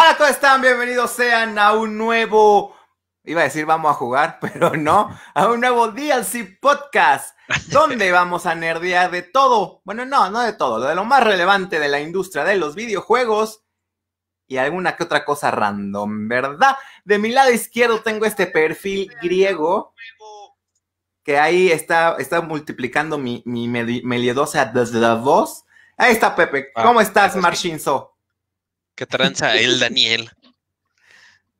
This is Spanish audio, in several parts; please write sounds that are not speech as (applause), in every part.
Hola, ¿cómo están? Bienvenidos sean a un nuevo. Iba a decir vamos a jugar, (laughs) pero no, a un nuevo DLC podcast, donde (laughs) vamos a nerdear de todo. Bueno, no, no de todo, lo de lo más relevante de la industria de los videojuegos y alguna que otra cosa random, ¿verdad? De mi lado izquierdo tengo este perfil griego que ahí está, está multiplicando mi, mi la voz. Ahí está Pepe. Ah, ¿Cómo estás, Marchinzo? ¿Qué tranza el Daniel?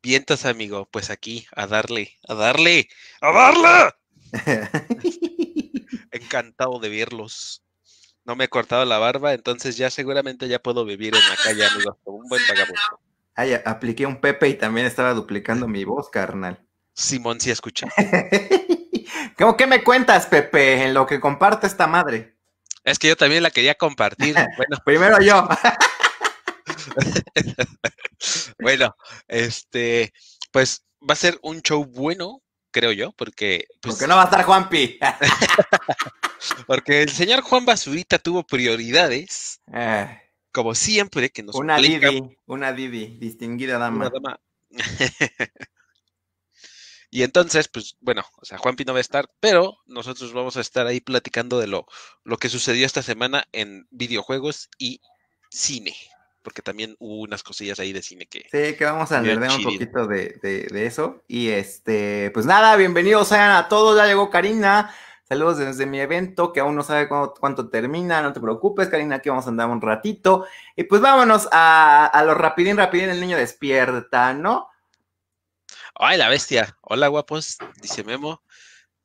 Vientas, amigo, pues aquí, a darle, a darle, a darle (laughs) Encantado de verlos. No me he cortado la barba, entonces ya seguramente ya puedo vivir en la calle, amigo un buen vagabundo. Ay, apliqué un Pepe y también estaba duplicando mi voz, carnal. Simón, sí escucha. (laughs) ¿Cómo que me cuentas, Pepe, en lo que comparte esta madre? Es que yo también la quería compartir. (laughs) Bueno, primero yo. (laughs) bueno, este, pues va a ser un show bueno, creo yo, porque... porque pues no va a estar Juanpi. (laughs) porque el señor Juan Basurita tuvo prioridades, eh. como siempre, que nos... Una divi, una divi distinguida dama. (laughs) y entonces, pues bueno, o sea, Juanpi no va a estar, pero nosotros vamos a estar ahí platicando de lo, lo que sucedió esta semana en videojuegos y cine porque también hubo unas cosillas ahí de cine que... Sí, que vamos a nerdear un poquito de, eso. Y este, pues nada, bienvenidos sean a todos, ya llegó Karina. Saludos desde mi evento, que aún no sabe cuánto, termina, no te preocupes, Karina, aquí vamos a andar un ratito. Y pues vámonos a, a lo rapidín, rapidín, el niño despierta, ¿no? Ay, la bestia. Hola, guapos, dice Memo.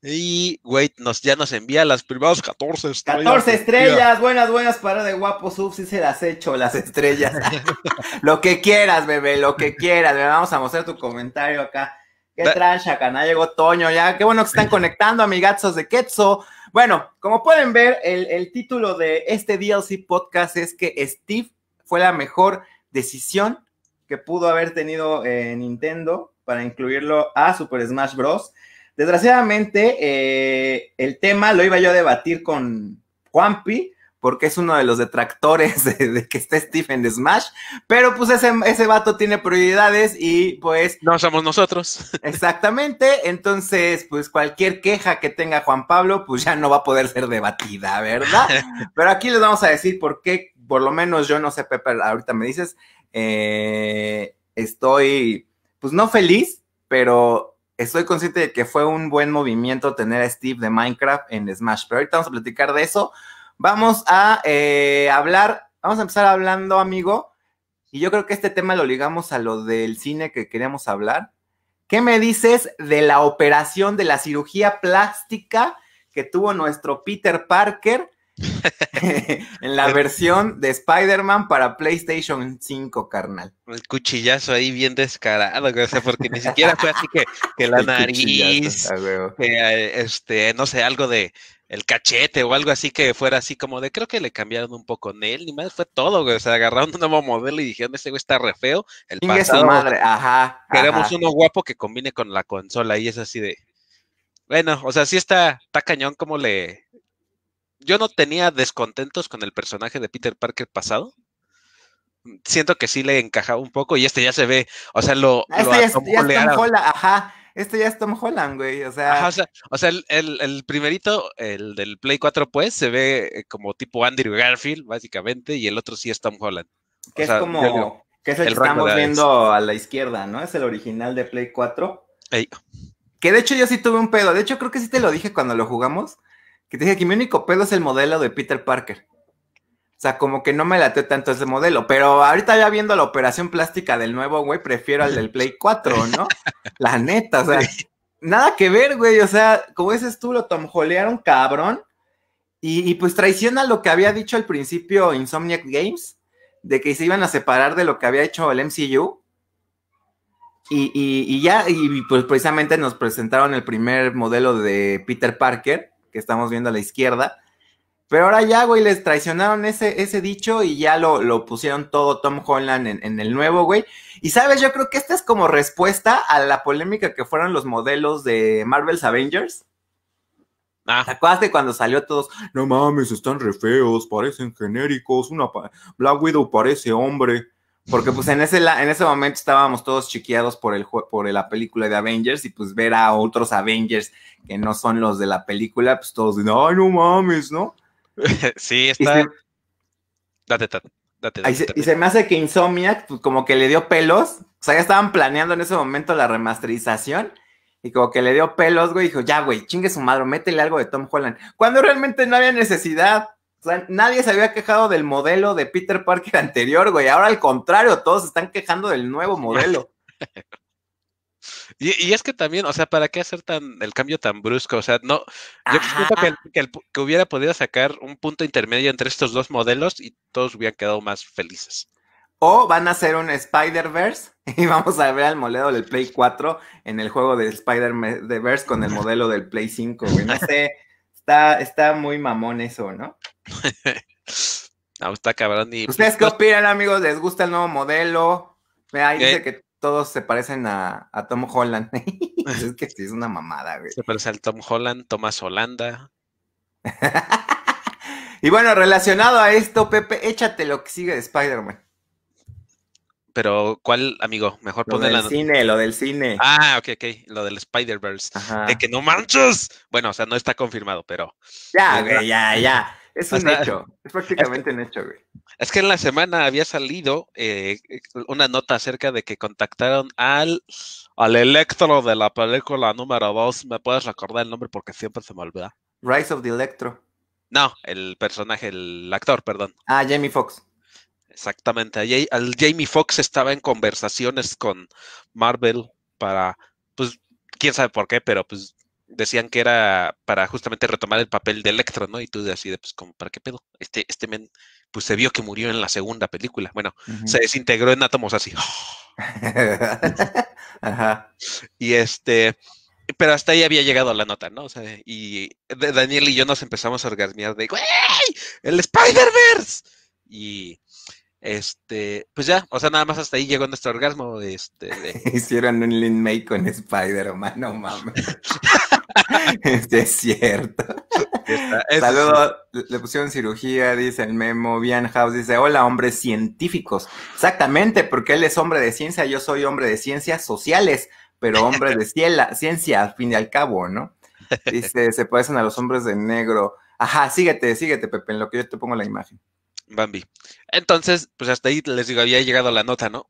Y, güey, nos, ya nos envía las primeras 14 estrellas. 14 estrellas, buenas, buenas, para de guapo sub, si se las echo, las estrellas. (laughs) lo que quieras, bebé, lo que quieras, vamos a mostrar tu comentario acá. Qué trancha, canal, llegó Toño ya, qué bueno que están (laughs) conectando, amigazos de Quetzo. Bueno, como pueden ver, el, título de este DLC podcast es que Steve fue la mejor decisión que pudo haber tenido eh, Nintendo para incluirlo a Super Smash Bros., Desgraciadamente, eh, el tema lo iba yo a debatir con Juanpi, porque es uno de los detractores (laughs) de, que esté Stephen Smash, pero pues ese, ese, vato tiene prioridades y pues... No somos nosotros. (laughs) Exactamente, entonces pues cualquier queja que tenga Juan Pablo pues ya no va a poder ser debatida, ¿verdad? (laughs) pero aquí les vamos a decir por qué, por lo menos yo no sé, Pepe, ahorita me dices, eh, estoy pues no feliz, pero estoy consciente de que fue un buen movimiento tener a Steve de Minecraft en Smash, pero ahorita vamos a platicar de eso. Vamos a eh, hablar, vamos a empezar hablando, amigo, y yo creo que este tema lo ligamos a lo del cine que queríamos hablar. ¿Qué me dices de la operación de la cirugía plástica que tuvo nuestro Peter Parker (laughs) en la versión de Spider-Man para PlayStation 5, carnal. El cuchillazo ahí bien descarado, porque ni siquiera fue así que, la (laughs) nariz, este, no sé, algo de el cachete o algo así que fuera así como de creo que le cambiaron un poco en él, ni más fue todo, O sea, agarraron un nuevo modelo y dijeron, ese güey está re feo. El pasado, madre, ajá. Queremos uno guapo que combine con la consola y es así de. Bueno, o sea, sí está, está cañón como le, yo no tenía descontentos con el personaje de Peter Parker pasado. Siento que sí le encajaba un poco y este ya se ve, o sea, lo... Ah, este ya, es, Tom Holland, ajá, este ya es Tom Holland, güey, o sea... o sea, el, primerito, el del Play 4, pues, se ve eh, como tipo Andrew Garfield, básicamente, y el otro sí es Tom Holland. Que es como... que es el, que estamos viendo a la izquierda, ¿no? Es el original de Play 4. Que de hecho yo sí tuve un pedo, de hecho creo que sí te lo dije cuando lo jugamos que te dije que mi único pedo es el modelo de Peter Parker. O sea, como que no me late tanto ese modelo. Pero ahorita ya viendo la operación plástica del nuevo, güey, prefiero al del Play 4, ¿no? (laughs) La neta, o sea, nada que ver, güey. O sea, como dices tú, lo un cabrón. Y, pues traiciona lo que había dicho al principio Insomniac Games, de que se iban a separar de lo que había hecho el MCU. y ya, y pues precisamente nos presentaron el primer modelo de Peter Parker, que estamos viendo a la izquierda. Pero ahora ya, güey, les traicionaron ese, dicho y ya lo, pusieron todo Tom Holland en, el nuevo, güey. Y sabes, yo creo que esta es como respuesta a la polémica que fueron los modelos de Marvel's Avengers. Ah. ¿Te acuerdas de cuando salió todos? No mames, están re feos, parecen genéricos, una Black Widow parece hombre porque pues en ese, en ese momento estábamos todos chiqueados por, el, por la película de Avengers y pues ver a otros Avengers que no son los de la película, pues todos, ay, no mames, ¿no? (laughs) sí, está... Date, date, date, y se me hace que Insomniac pues, como que le dio pelos, o sea, ya estaban planeando en ese momento la remasterización y como que le dio pelos, güey, dijo, ya, güey, chingue su madre, métele algo de Tom Holland, cuando realmente no había necesidad nadie se había quejado del modelo de Peter Parker (laughs) anterior, güey. Ahora al contrario, todos están quejando del nuevo modelo. Y, es que también, o sea, ¿para qué hacer tan el cambio tan brusco? O sea, no, yo creo que, que, hubiera podido sacar un punto intermedio entre estos dos modelos y todos hubieran quedado más felices. O van a hacer un Spider-Verse (laughs) y vamos a ver al modelo del Play 4 en el juego de Spider-Verse con el modelo del Play 5, güey. No sé. Está, está muy mamón eso, ¿no? (laughs) no, está cabrón. Y... ¿Ustedes qué pues, opinan, amigos? ¿Les gusta el nuevo modelo? Mira, ahí dice que todos se parecen a, a Tom Holland. (laughs) (laughs) es que sí, es una mamada, güey. Se parece al Tom Holland, Tomás Holanda. y bueno, relacionado a esto, Pepe, échate lo que sigue de Spider-Man pero ¿cuál, amigo? Mejor lo del cine, lo del cine. Ah, ok, ok, lo del Spider-Verse. De que no manches. Bueno, o sea, no está confirmado, pero. Ya, güey, ya, ya. Es un hecho. Es (laughs) prácticamente un hecho, güey. Es que en la semana había salido eh, eh, una nota acerca de que contactaron al, al Electro de la película número 2. ¿Me puedes recordar el nombre? Porque siempre se me olvida. Rise of the Electro. No, el personaje, el actor, perdón. Ah, Jamie Foxx. Exactamente. Ahí, al Jamie Foxx estaba en conversaciones con Marvel para, pues, quién sabe por qué, pero pues decían que era para justamente retomar el papel de Electro, ¿no? Y tú de, pues, ¿para qué pedo? Este, este men, pues se vio que murió en la segunda película. Bueno, se desintegró en átomos así. (laughs) Ajá. Y este, pero hasta ahí había llegado la nota, ¿no? O sea, y Daniel y yo nos empezamos a orgasmear de, el ¡El Spider-Verse! Y este, pues ya, o sea, nada más hasta ahí llegó nuestro orgasmo este. (laughs) Hicieron un link make con Spider-Man, no mames. (laughs) Este es cierto. Saludos, le pusieron cirugía, dice el memo. bien House dice: Hola, hombres científicos. Exactamente, porque él es hombre de ciencia, yo soy hombre de ciencias sociales, pero hombre de ciela, ciencia, al fin y al cabo, ¿no? (laughs) Dice: Se parecen a los hombres de negro. Ajá, síguete, síguete, Pepe, en lo que yo te pongo la imagen. Bambi. Entonces, pues hasta ahí les digo, había llegado la nota, ¿no?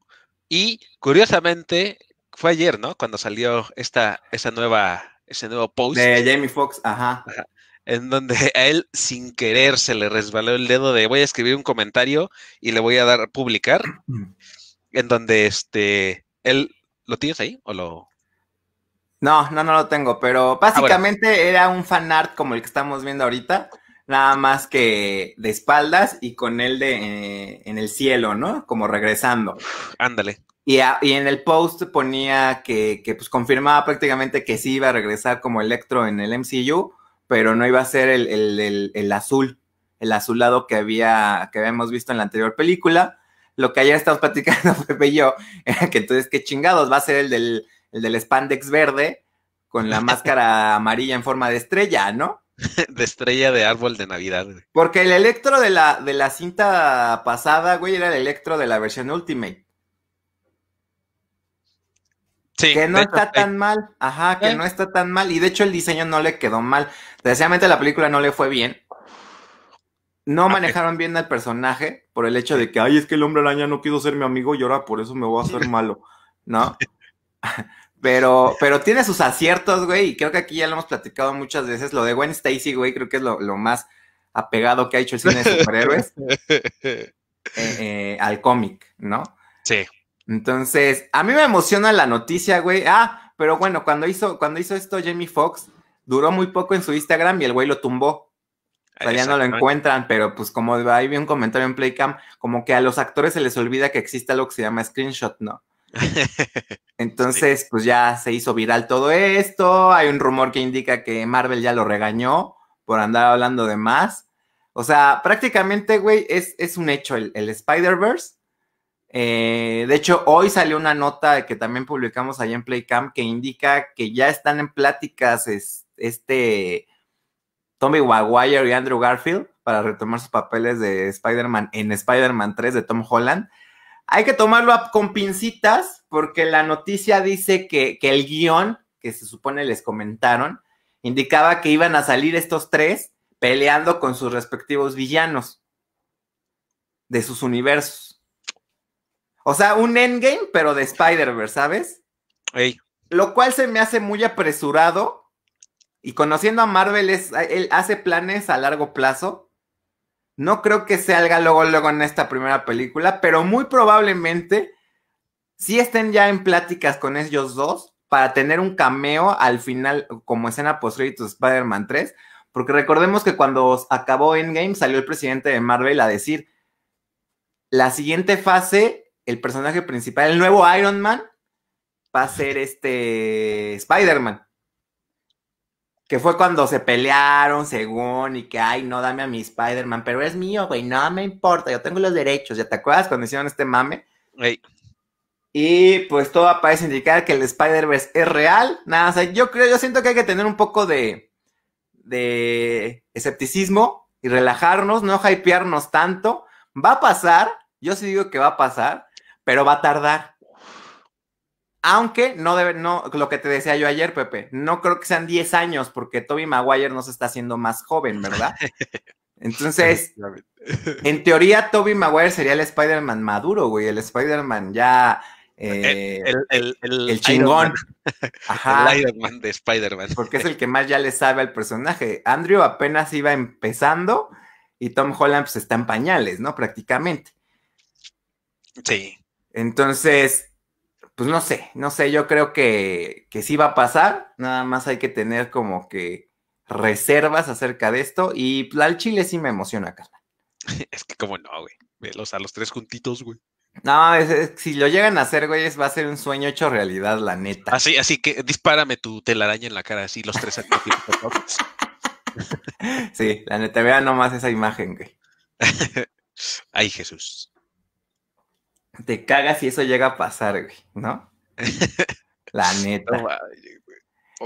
Y curiosamente, fue ayer, ¿no? Cuando salió esta, esa nueva, ese nuevo post. De Jamie Foxx, ajá. En donde a él sin querer se le resbaló el dedo de voy a escribir un comentario y le voy a dar a publicar. (clears throat) en donde este él ¿Lo tienes ahí o lo.? No, no, no lo tengo, pero ah, básicamente era un fan art como el que estamos viendo ahorita, nada más que de espaldas y con el de, eh, en el cielo, ¿no? Como regresando. Ándale. Y, en el post ponía que, que, pues confirmaba prácticamente que sí iba a regresar como Electro en el MCU, pero no iba a ser el, el, el, azul, el azulado que, había, que habíamos visto en la anterior película. Lo que ayer estábamos (laughs) platicando, Pepe y yo, era que entonces, qué chingados, va a ser el del, el del spandex verde con la (laughs) máscara amarilla en forma de estrella, ¿no? (laughs) de estrella de árbol de Navidad. Porque el electro de la, de la cinta pasada, güey, era el electro de la versión Ultimate. Sí, que no está tan mal, ajá, que ¿Eh? no está tan mal. Y de hecho el diseño no le quedó mal. Desgraciadamente la película no le fue bien. No manejaron bien al personaje por el hecho de que, ay, es que el hombre araña no quiso ser mi amigo y ahora por eso me voy a hacer (laughs) malo, ¿no? Pero, pero tiene sus aciertos, güey, y creo que aquí ya lo hemos platicado muchas veces. Lo de Gwen Stacy, güey, creo que es lo, más apegado que ha hecho el cine de superhéroes (laughs) eh, eh, al cómic, ¿no? Sí. Entonces, a mí me emociona la noticia, güey. Ah, pero bueno, cuando hizo, cuando hizo esto Jamie Foxx, duró muy poco en su Instagram y el güey lo tumbó. O sea, no lo encuentran, pero pues como ahí vi un comentario en Playcam, como que a los actores se les olvida que existe algo que se llama screenshot, ¿no? (laughs) Entonces, pues ya se hizo viral todo esto. Hay un rumor que indica que Marvel ya lo regañó por andar hablando de más. O sea, prácticamente, güey, es, es, un hecho el, Spider-Verse. Eh, de hecho, hoy salió una nota que también publicamos allá en Playcamp que indica que ya están en pláticas este Tommy Maguire y Andrew Garfield para retomar sus papeles de Spider-Man en Spider-Man 3 de Tom Holland hay que tomarlo con pincitas porque la noticia dice que, el guión que se supone les comentaron indicaba que iban a salir estos tres peleando con sus respectivos villanos de sus universos. O sea, un endgame, pero de Spider-Verse, ¿sabes? Lo cual se me hace muy apresurado. Y conociendo a Marvel, él hace planes a largo plazo. No creo que salga luego, luego en esta primera película, pero muy probablemente sí estén ya en pláticas con ellos dos para tener un cameo al final como escena post de Spider-Man 3, porque recordemos que cuando acabó Endgame salió el presidente de Marvel a decir, la siguiente fase, el personaje principal, el nuevo Iron Man, va a ser este Spider-Man que fue cuando se pelearon según y que, ay, no, dame a mi Spider-Man, pero es mío, güey, no me importa, yo tengo los derechos, ¿ya te acuerdas cuando hicieron este mame? Y pues todo parece indicar que el Spider-Verse es real, nada, o sea, yo creo, yo siento que hay que tener un poco de, de escepticismo y relajarnos, no hypearnos tanto, va a pasar, yo sí digo que va a pasar, pero va a tardar. Aunque no debe, no, lo que te decía yo ayer, Pepe, no creo que sean 10 años, porque Toby Maguire no se está haciendo más joven, ¿verdad? (laughs) Entonces, en teoría, Toby Maguire sería el Spider-Man maduro, güey, el Spider-Man ya. Eh, el, chingón. Ajá, el Man de Spider-Man. Porque es el que más ya le sabe al personaje. Andrew apenas iba empezando y Tom Holland pues está en pañales, ¿no? Prácticamente. Sí. Entonces, pues no sé, no sé, yo creo que, que sí va a pasar, nada más hay que tener como que reservas acerca de esto y pues, al chile sí me emociona, Carla. (laughs) Es que como no, güey, a los tres juntitos, güey. No, si lo llegan a hacer, güey, va a ser un sueño hecho realidad, la neta. Así, ah, así que dispárame tu telaraña en la cara, así los tres (laughs) (laughs) Sí, la neta, vea nomás esa imagen, güey. Ay, Jesús te cagas si eso llega a pasar, güey, ¿no? (laughs) La neta.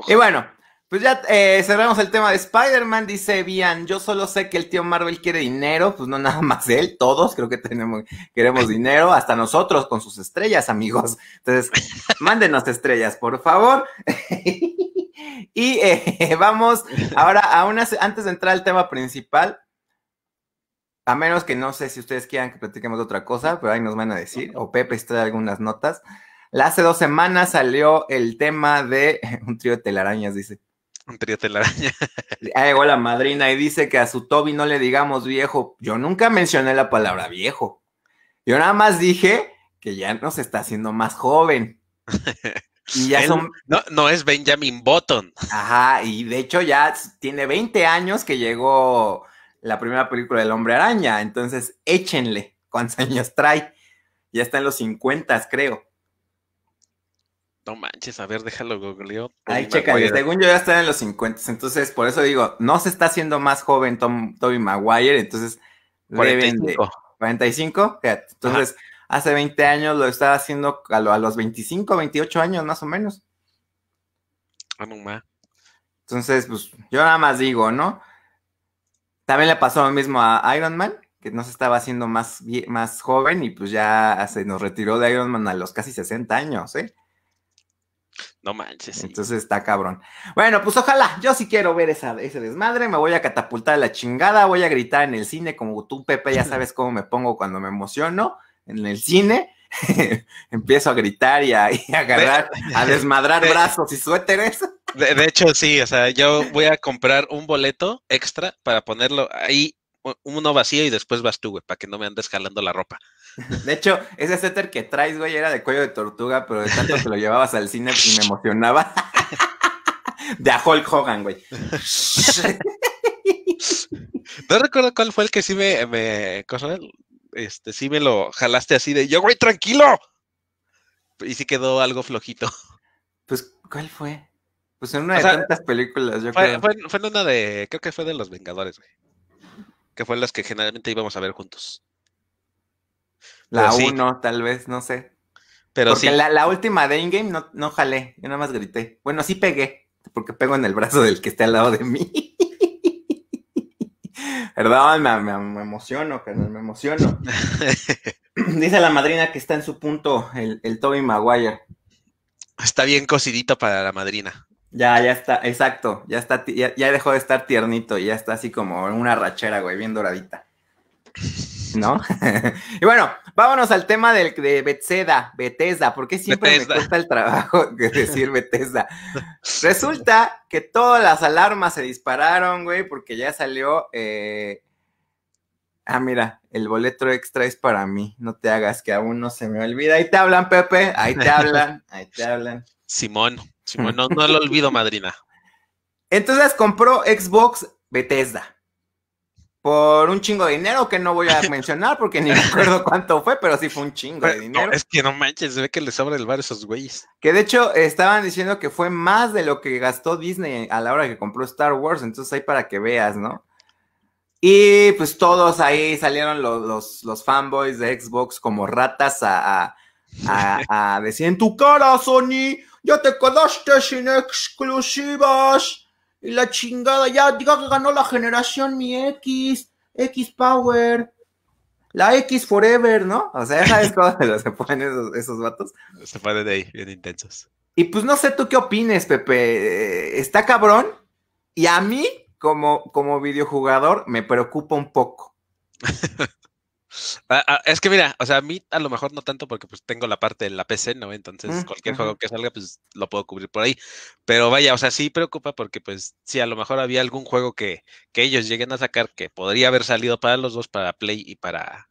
y bueno, pues ya eh, cerramos el tema de Spider-Man. Dice Bian, yo solo sé que el tío Marvel quiere dinero, pues no nada más él, todos creo que tenemos, queremos (laughs) dinero, hasta nosotros con sus estrellas, amigos. Entonces, mándenos estrellas, por favor. (laughs) y eh, vamos ahora a una, antes de entrar al tema principal, a menos que no sé si ustedes quieran que platiquemos de otra cosa, pero ahí nos van a decir, o Pepe está algunas notas. hace dos semanas salió el tema de (laughs) un trío de telarañas, dice. Un trío de telarañas. Ahí llegó la madrina y dice que a su Toby no le digamos viejo. Yo nunca mencioné la palabra viejo. Yo nada más dije que ya nos está haciendo más joven. (laughs) no, no, es Benjamin Button. Ajá, y de hecho ya tiene 20 años que llegó la primera película del Hombre Araña. Entonces, échenle cuántos años trae. Ya está en los 50, creo. No manches, a ver, déjalo googleo. Ahí según yo ya está en los 50, entonces por eso digo, no se está haciendo más joven Tom, Toby Maguire, entonces 45. 45, entonces hace 20 años lo estaba haciendo a, los 25, 28 años más o menos. Ah, no Entonces, pues yo nada más digo, ¿no? También le pasó lo mismo a Iron Man, que no se estaba haciendo más, más joven y pues ya se nos retiró de Iron Man a los casi 60 años, ¿eh? No manches. Entonces está cabrón. Bueno, pues ojalá, yo sí quiero ver esa, ese desmadre, me voy a catapultar la chingada, voy a gritar en el cine como tú, Pepe, ya (laughs) sabes cómo me pongo cuando me emociono en el cine. (laughs) empiezo a gritar y a, agarrar, a desmadrar brazos y suéteres. De, hecho, sí, o sea, yo voy a comprar un boleto extra para ponerlo ahí, uno vacío y después vas tú, güey, para que no me andes jalando la ropa. De hecho, ese suéter que traes, güey, era de cuello de tortuga, pero de tanto que lo llevabas al cine y me emocionaba. (laughs) De a Hulk Hogan, güey. (laughs) No recuerdo cuál fue el que sí me, me este, sí me lo jalaste así de yo, güey, tranquilo. Y sí quedó algo flojito. Pues, ¿cuál fue? Pues en una de tantas películas, yo creo. Fue, fue, en una de, creo que fue de Los Vengadores, güey. Que fue las que generalmente íbamos a ver juntos. La uno tal vez, no sé. Pero porque sí. la, última de Ingame no, no jalé, yo nada más grité. Bueno, sí pegué, porque pego en el brazo del que está al lado de mí. ¿Verdad? me, me, emociono, me emociono. (laughs) Dice la madrina que está en su punto el, el Toby Maguire. Está bien cocidito para la madrina. Ya, ya está, exacto. Ya está, ya, dejó de estar tiernito, y ya está así como en una rachera, güey, bien doradita. ¿No? (laughs) y bueno, Vámonos al tema del, de Bethesda, Bethesda, porque siempre me cuesta el trabajo (laughs) de decir Bethesda. (laughs) Resulta que todas las alarmas se dispararon, güey, porque ya salió. Eh, ah, mira, el boleto extra es para mí. No te hagas que aún no se me olvida. Ahí te hablan, Pepe. Ahí te hablan. (laughs) Ahí te hablan. Simón, Simón, no lo olvido, madrina. Entonces compró Xbox Bethesda por un chingo de dinero que no voy a mencionar porque ni recuerdo (laughs) cuánto fue, pero sí fue un chingo de dinero. es que no manches, se ve que les abre el bar a esos güeyes. Que de hecho estaban diciendo que fue más de lo que gastó Disney a la hora que compró Star Wars, entonces ahí para que veas, ¿no? Y pues todos ahí salieron los, los, fanboys de Xbox como ratas a, a decir en tu cara, Sony, ya te quedaste sin exclusivas y la chingada, ya diga que ganó la generación mi X, X Power, la X Forever, ¿no? O sea, sabes (laughs) se ponen esos, esos vatos. Se ponen de ahí, bien intensos. Y pues no sé tú qué opines, Pepe. Eh, está cabrón. Y a mí, como, como videojugador, me preocupa un poco. (laughs) Ah, ah, es que mira, o sea, a mí a lo mejor no tanto porque pues tengo la parte de la PC, ¿no? Entonces cualquier juego que salga pues lo puedo cubrir por ahí. Pero vaya, o sea, sí preocupa porque pues si a lo mejor había algún juego que, ellos lleguen a sacar que podría haber salido para los dos, para Play y para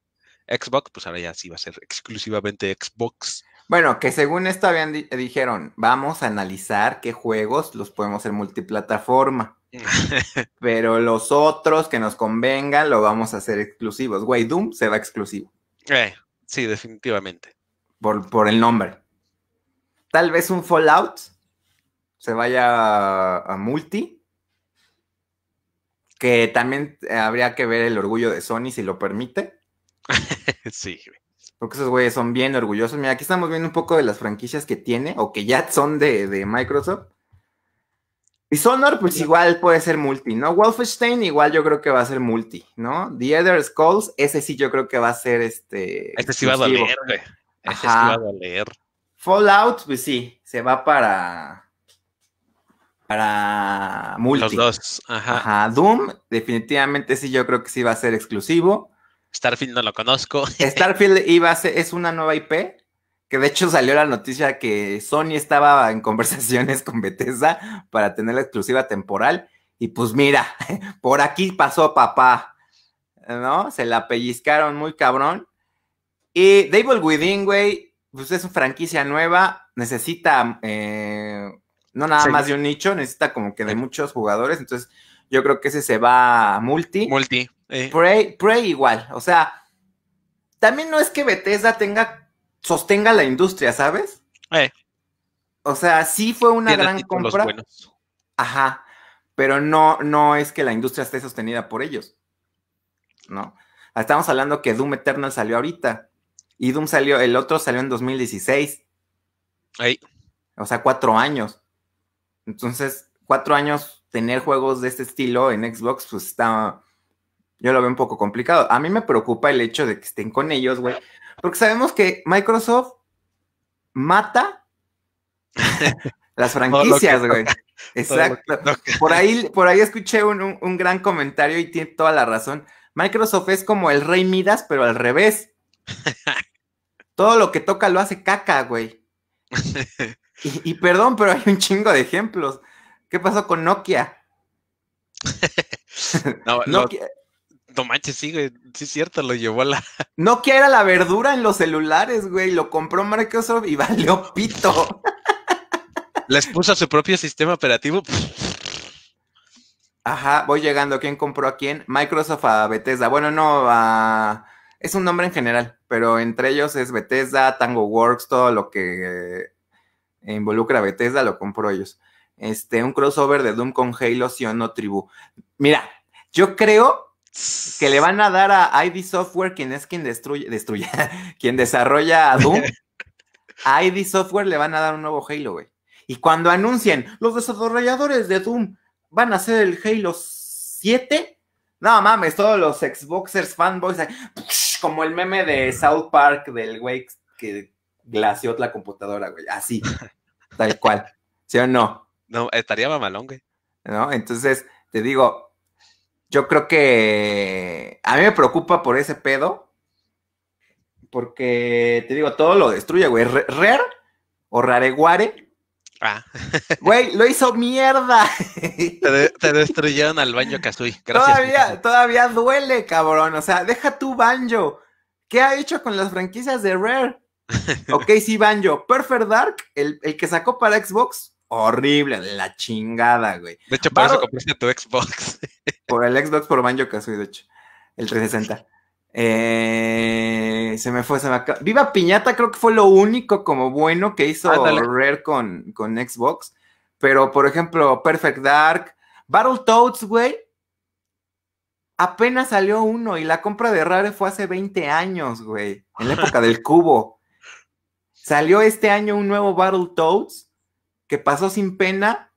Xbox, pues ahora ya sí va a ser exclusivamente Xbox. Bueno, que según esto habían dijeron, vamos a analizar qué juegos los podemos hacer multiplataforma. (laughs) Pero los otros que nos convengan lo vamos a hacer exclusivos. Güey, Doom se va exclusivo. Eh, sí, definitivamente. Por, el nombre. Tal vez un Fallout se vaya a, multi. Que también eh, habría que ver el orgullo de Sony si lo permite. (laughs) sí, Porque esos güeyes son bien orgullosos. Mira, aquí estamos viendo un poco de las franquicias que tiene o que ya son de Microsoft. Y pues igual puede ser multi, ¿no? Wolfenstein igual yo creo que va a ser multi, ¿no? The other Scrolls, ese sí yo creo que va a ser este. Este sí a leer. Fallout, pues sí, se va para. Para multi. Los dos, ajá. Doom, definitivamente sí, yo creo que sí va a ser exclusivo. Starfield no lo conozco. Starfield iba a ser, es una nueva IP, que de hecho salió la noticia que Sony estaba en conversaciones (laughs) con Bethesda para tener la exclusiva temporal. Y pues mira, (laughs) por aquí pasó papá, ¿no? Se la pellizcaron muy cabrón. Y Devil Within, güey, pues es una franquicia nueva, necesita eh, no nada más de un nicho, necesita como que de muchos jugadores. Entonces yo creo que ese se va a multi. Multi. Eh. igual, o sea, también no es que Bethesda tenga sostenga la industria, ¿sabes? Eh. O sea, sí fue una gran compra. Ajá, pero no, no es que la industria esté sostenida por ellos. ¿No? Estamos hablando que Doom Eternal salió ahorita. Y Doom salió, el otro salió en 2016. Ahí. O sea, cuatro años. Entonces, cuatro años tener juegos de este estilo en Xbox, pues está. Yo lo veo un poco complicado. A mí me preocupa el hecho de que estén con ellos, güey, porque sabemos que Microsoft mata las (laughs) franquicias, güey. Exacto. Por ahí, por ahí escuché un, un, gran comentario y tiene toda la razón. Microsoft es como el rey Midas, pero al revés. (laughs) Todo lo que toca lo hace caca, güey. (laughs) Y, perdón, pero hay un chingo de ejemplos. ¿Qué pasó con Nokia? no, Nokia, no manches, sí, güey. Sí, es cierto, lo llevó a la. (laughs) No era la verdura en los celulares, güey. Lo compró Microsoft y (laughs) valió pito. Les puso su propio sistema operativo. Ajá, voy llegando. ¿Quién compró a quién? Microsoft a Bethesda. Bueno, no, a. Es un nombre en general, pero entre ellos es Bethesda, Tango Works, todo lo que eh, involucra a Bethesda lo compró ellos. Este, un crossover de Doom con Halo, sí o no, tribu. Mira, yo creo que le van a dar a ID Software, quien es quien destruye, destruye (laughs) quien desarrolla a Doom, a ID Software le van a dar un nuevo Halo, güey. Y cuando anuncien, los desarrolladores de Doom van a hacer el Halo 7, no mames, todos los Xboxers fanboys, (laughs) como el meme de South Park del güey que glació la computadora, güey, así, (laughs) tal cual, ¿sí o no? No, estaría mamalón, güey. ¿No? Entonces, te digo, yo creo que a mí me preocupa por ese pedo, porque te digo, todo lo destruye, güey. Rare o Rareguare. Ah. (laughs) Güey, lo hizo mierda. Te, destruyeron al baño Kazooie. Gracias. Todavía, todavía duele, cabrón. O sea, deja tu banjo. ¿Qué ha hecho con las franquicias de Rare? (laughs) ok, sí, banjo. Perfect Dark, el, el que sacó para Xbox, horrible, la chingada, güey. De hecho, por eso compraste tu Xbox. (laughs) por el Xbox por Banjo Kazooie, de hecho, el 360. Eh, se me fue, se me Viva Piñata, creo que fue lo único como bueno que hizo Rare con, con Xbox. Pero, por ejemplo, Perfect Dark, Battletoads, güey. Apenas salió uno y la compra de Rare fue hace 20 años, güey, en la época del (laughs) cubo. Salió este año un nuevo Battletoads que pasó sin pena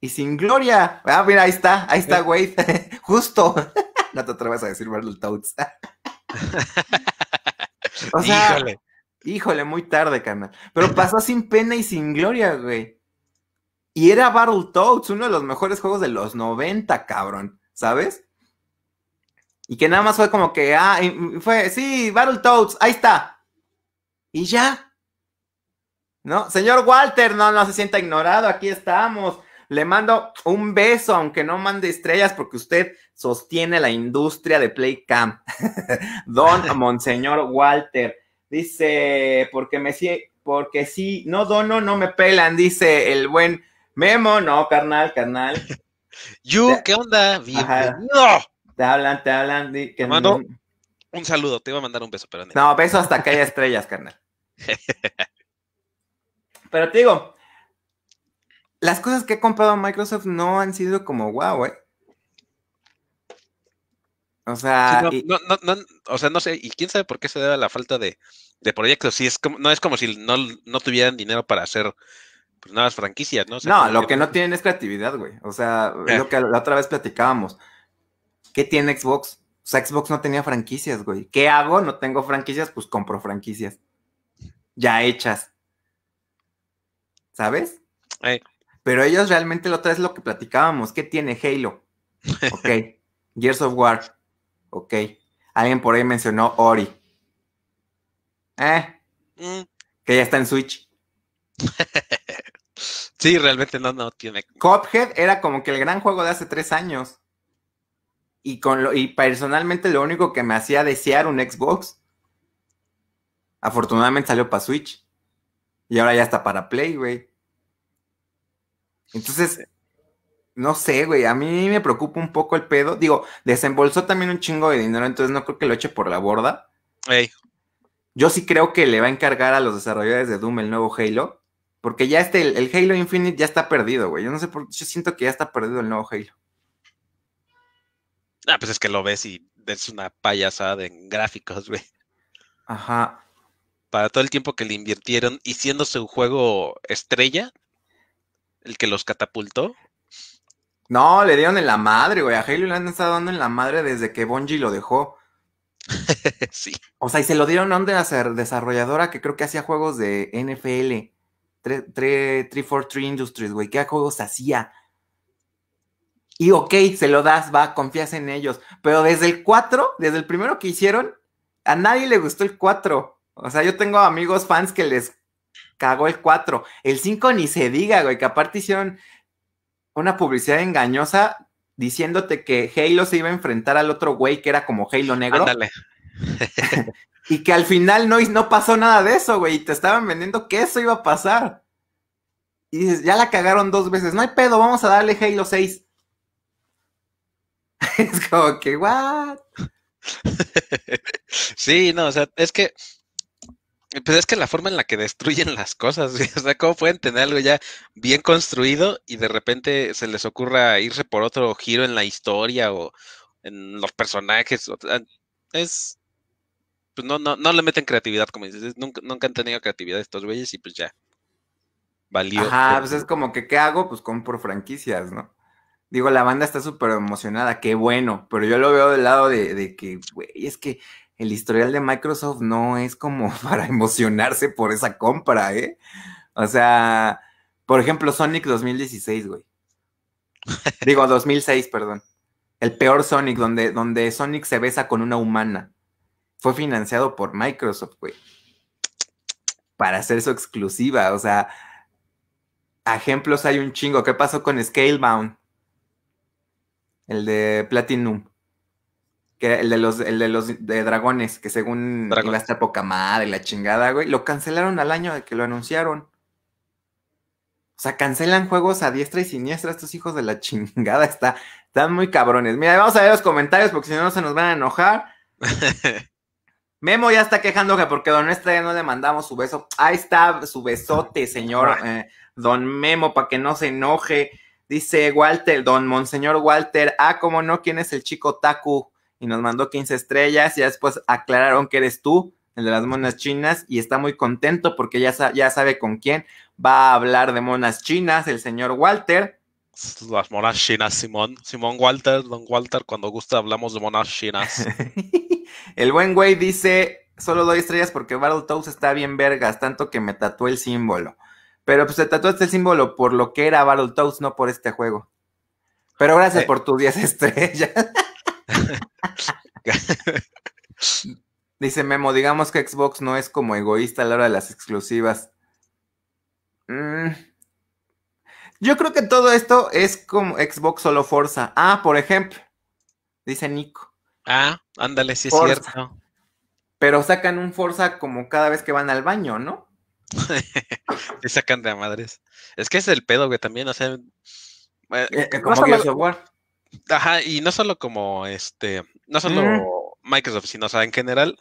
y sin gloria. Ah, mira, ahí está, ahí está eh. güey. (laughs) justo. (laughs) no te atrevas a decir Battletoads. (laughs) o sea, híjole. híjole, muy tarde, carnal. Pero pasó sin pena y sin gloria, güey. Y era Battletoads, uno de los mejores juegos de los 90, cabrón, ¿sabes? Y que nada más fue como que, ah, fue, sí, Battletoads, ahí está. Y ya, ¿no? Señor Walter, no, no se sienta ignorado, aquí estamos. Le mando un beso, aunque no mande estrellas, porque usted sostiene la industria de Playcam. (laughs) Don (laughs) Monseñor Walter dice, porque me porque sí, no dono, no me pelan, dice el buen Memo, no, carnal, carnal. (laughs) You, ¿qué onda? Bienvenido. Te hablan, te hablan. Que te mando un saludo, te iba a mandar un beso, pero. No, beso hasta que haya estrellas, carnal. Pero te digo, las cosas que he comprado Microsoft no han sido como wow, güey ¿eh? O sea, no, o sea, no sé, y quién sabe por qué se debe a la falta de, proyectos. Si es como, no es como si no, tuvieran dinero para hacer pues, nuevas franquicias, ¿no? no, lo que, no tienen es creatividad, güey. O sea, eh. lo que la otra vez platicábamos. ¿Qué tiene Xbox? O sea, Xbox no tenía franquicias, güey. ¿Qué hago? No tengo franquicias, pues compro franquicias. Ya hechas. ¿sabes? Pero ellos realmente lo otra es lo que platicábamos, ¿qué tiene Halo? (laughs) Ok. Gears of War. Ok. Alguien por ahí mencionó Ori. Eh. Mm. Que ya está en Switch. (laughs) sí, realmente no, no tiene. Cophead era como que el gran juego de hace tres años. Y, con lo, y personalmente lo único que me hacía desear un Xbox. Afortunadamente salió para Switch. Y ahora ya está para Play, güey. Entonces, no sé, güey, a mí me preocupa un poco el pedo. Digo, desembolsó también un chingo de dinero, entonces no creo que lo eche por la borda. Yo sí creo que le va a encargar a los desarrolladores de Doom el nuevo Halo, porque ya este, el, Halo Infinite ya está perdido, güey. Yo no sé por yo siento que ya está perdido el nuevo Halo. Ah, pues es que lo ves y es una payasada en gráficos, güey. Ajá para todo el tiempo que le invirtieron y siendo su juego estrella el que los catapultó. No, le dieron en la madre, güey. A Halo le han estado dando en la madre desde que Bungie lo dejó. (laughs) sí. O sea, y se lo dieron a una desarrolladora que creo que hacía juegos de NFL. 343 Industries, güey. ¿Qué juegos hacía? Y ok, se lo das, va, confías en ellos. Pero desde el 4, desde el primero que hicieron, a nadie le gustó el 4. O sea, yo tengo amigos fans que les cagó el 4. El 5 ni se diga, güey, que aparte hicieron una publicidad engañosa diciéndote que Halo se iba a enfrentar al otro güey que era como Halo negro. (laughs) y que al final no, no pasó nada de eso, güey, y te estaban vendiendo que eso iba a pasar. Y dices, ya la cagaron dos veces, no hay pedo, vamos a darle Halo 6. (laughs) es como que, ¿what? (laughs) sí, no, o sea, es que pues es que la forma en la que destruyen las cosas, o sea, ¿cómo pueden tener algo ya bien construido y de repente se les ocurra irse por otro giro en la historia o en los personajes? Ah, es. Pues no, no, no le meten creatividad, como dices. Nunca, han tenido creatividad estos güeyes y pues ya. Valió. Ajá, pues es como que, ¿qué hago? Pues compro franquicias, ¿no? Digo, la banda está súper emocionada, qué bueno, pero yo lo veo del lado de, de que, güey, es que el historial de Microsoft no es como (laughs) para emocionarse por esa compra, ¿eh? O sea, por ejemplo, Sonic 2016, güey. (laughs) Digo, 2006, perdón. El peor Sonic, donde, donde Sonic se besa con una humana. Fue financiado por Microsoft, güey. Para hacer su exclusiva. O sea, ejemplos hay un chingo. ¿Qué pasó con Scalebound? El de Platinum que el de los, de los dragones, que según la iba a estar poca madre, la chingada, güey, lo cancelaron al año de que lo anunciaron. O sea, cancelan juegos a diestra y siniestra, estos hijos de la chingada está, están muy cabrones. Mira, vamos a ver los comentarios porque si no, se nos van a enojar. (laughs) Memo ya está quejando porque Don Estrella no le mandamos su beso. Ahí está su besote, señor (laughs) eh, Don Memo, para que no se enoje. Dice Walter, Don Monseñor Walter, ah, cómo no, ¿quién es el chico Taku? y nos mandó 15 estrellas. Y después aclararon que eres tú, el de las monas chinas, y está muy contento porque ya, ya sabe con quién va a hablar de monas chinas, el señor Walter. Pues, las monas chinas, Simón, Simón Walter, Don Walter, cuando gusta hablamos de monas chinas. (laughs) el buen güey dice, solo doy estrellas porque Battletoads está bien vergas, tanto que me tatué el símbolo. Pero pues te tatuaste este símbolo por lo que era Battletoads, no por este juego. Pero gracias eh. por tus 10 estrellas. (laughs) (laughs) Dice Memo, digamos que Xbox no es como egoísta a la hora de las exclusivas. Mm. Yo creo que todo esto es como Xbox solo Forza. Ah, por ejemplo, dice Nico. Ah, ándale, sí es cierto. Pero sacan un Forza como cada vez que van al baño, ¿no? y (laughs) sacan de madres. Es que es el pedo, güey, también, o sea... Eh, eh, eh, como Gears Ajá, y no solo como este, no solo Microsoft, sino en general,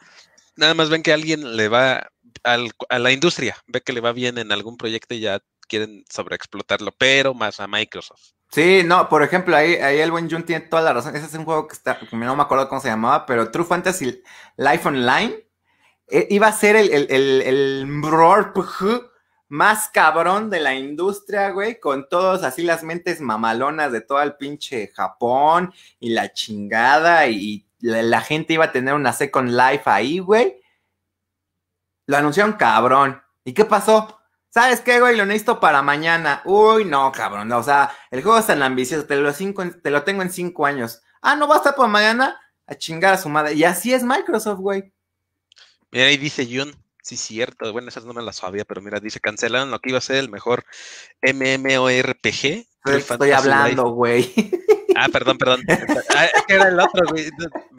nada más ven que alguien le va a la industria, ve que le va bien en algún proyecto y ya quieren sobreexplotarlo, pero más a Microsoft. Sí, no, por ejemplo, ahí, ahí el buen Jun tiene toda la razón. Ese es un juego que está, no me acuerdo cómo se llamaba, pero True Fantasy Life Online eh, iba a ser el, el, el más cabrón de la industria, güey, con todos así las mentes mamalonas de todo el pinche Japón y la chingada y la, gente iba a tener una Second Life ahí, güey. Lo anunciaron cabrón. ¿Y qué pasó? ¿Sabes qué, güey? Lo necesito para mañana. Uy, no, cabrón. o sea, el juego es tan ambicioso. Te lo, te lo tengo en cinco años. Ah, ¿no va a estar para mañana? A chingar a su madre. Y así es Microsoft, güey. Mira, ahí dice Jun. Sí, cierto. Bueno, esas no me las sabía, pero mira, dice, cancelaron lo que iba a ser el mejor MMORPG. estoy hablando, güey. Ah, perdón, perdón. Ah, era el otro, güey.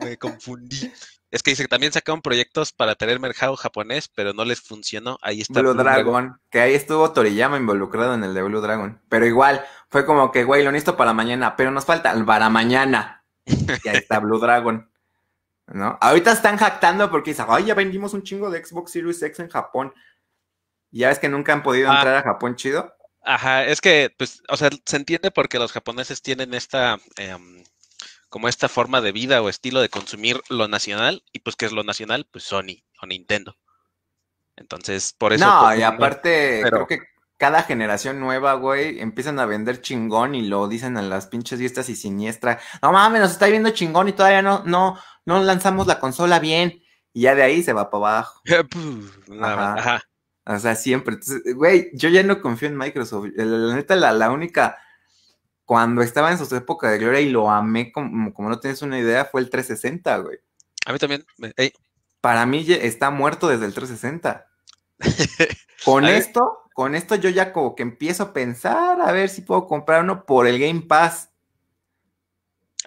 Me confundí. Es que dice que también sacaron proyectos para tener mercado japonés, pero no les funcionó. Ahí está. Blue, Dragon, que ahí estuvo Toriyama involucrado en el de Blue Dragon. Pero igual, fue como que, güey, lo necesito para mañana, pero nos falta para mañana. Y ahí está Blue Dragon. ¿no? Ahorita están jactando porque dicen, ay, ya vendimos un chingo de Xbox Series X en Japón. Ya es que nunca han podido ah. entrar a Japón chido. Ajá, es que, pues, o sea, se entiende porque los japoneses tienen esta, em, como esta forma de vida o estilo de consumir lo nacional, y pues, ¿qué es lo nacional? Pues Sony o Nintendo. Entonces, por eso. No, y aparte, creo que cada generación nueva, güey, empiezan a vender chingón y lo dicen a las pinches fiestas y siniestra. No mames, nos está viendo chingón y todavía no, no, no lanzamos la consola bien y ya de ahí se va para abajo. (laughs) Pues, ajá. O sea, siempre. güey, yo ya no confío en Microsoft. La, neta, la, única, cuando estaba en su época de gloria y lo amé como, como no tienes una idea, fue el 360, güey. A mí también. Para mí está muerto desde el 360. (laughs) con esto, con esto yo ya como que empiezo a pensar a ver si puedo comprar uno por el Game Pass.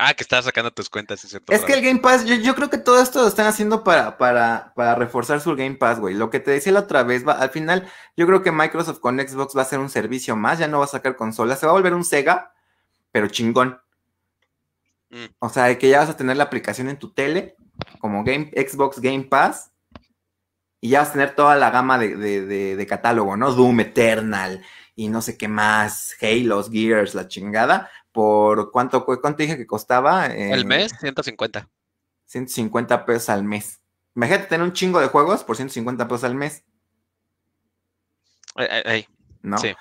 Ah, que estabas sacando tus cuentas. Es, es que el Game Pass, yo, creo que todo esto lo están haciendo para, reforzar su Game Pass, güey. Lo que te decía la otra vez, al final yo creo que Microsoft con Xbox va a ser un servicio más, ya no va a sacar consolas, se va a volver un Sega, pero chingón. Mm. O sea, que ya vas a tener la aplicación en tu tele, como Game, Xbox Game Pass, y ya vas a tener toda la gama de, de, catálogo, ¿no? Doom Eternal y no sé qué más, Halo, Gears, la chingada, por cuánto, cuánto dije que costaba. el mes, 150. 150 pesos al mes. Imagínate tener un chingo de juegos por 150 pesos al mes. Ahí. ¿No? Sí.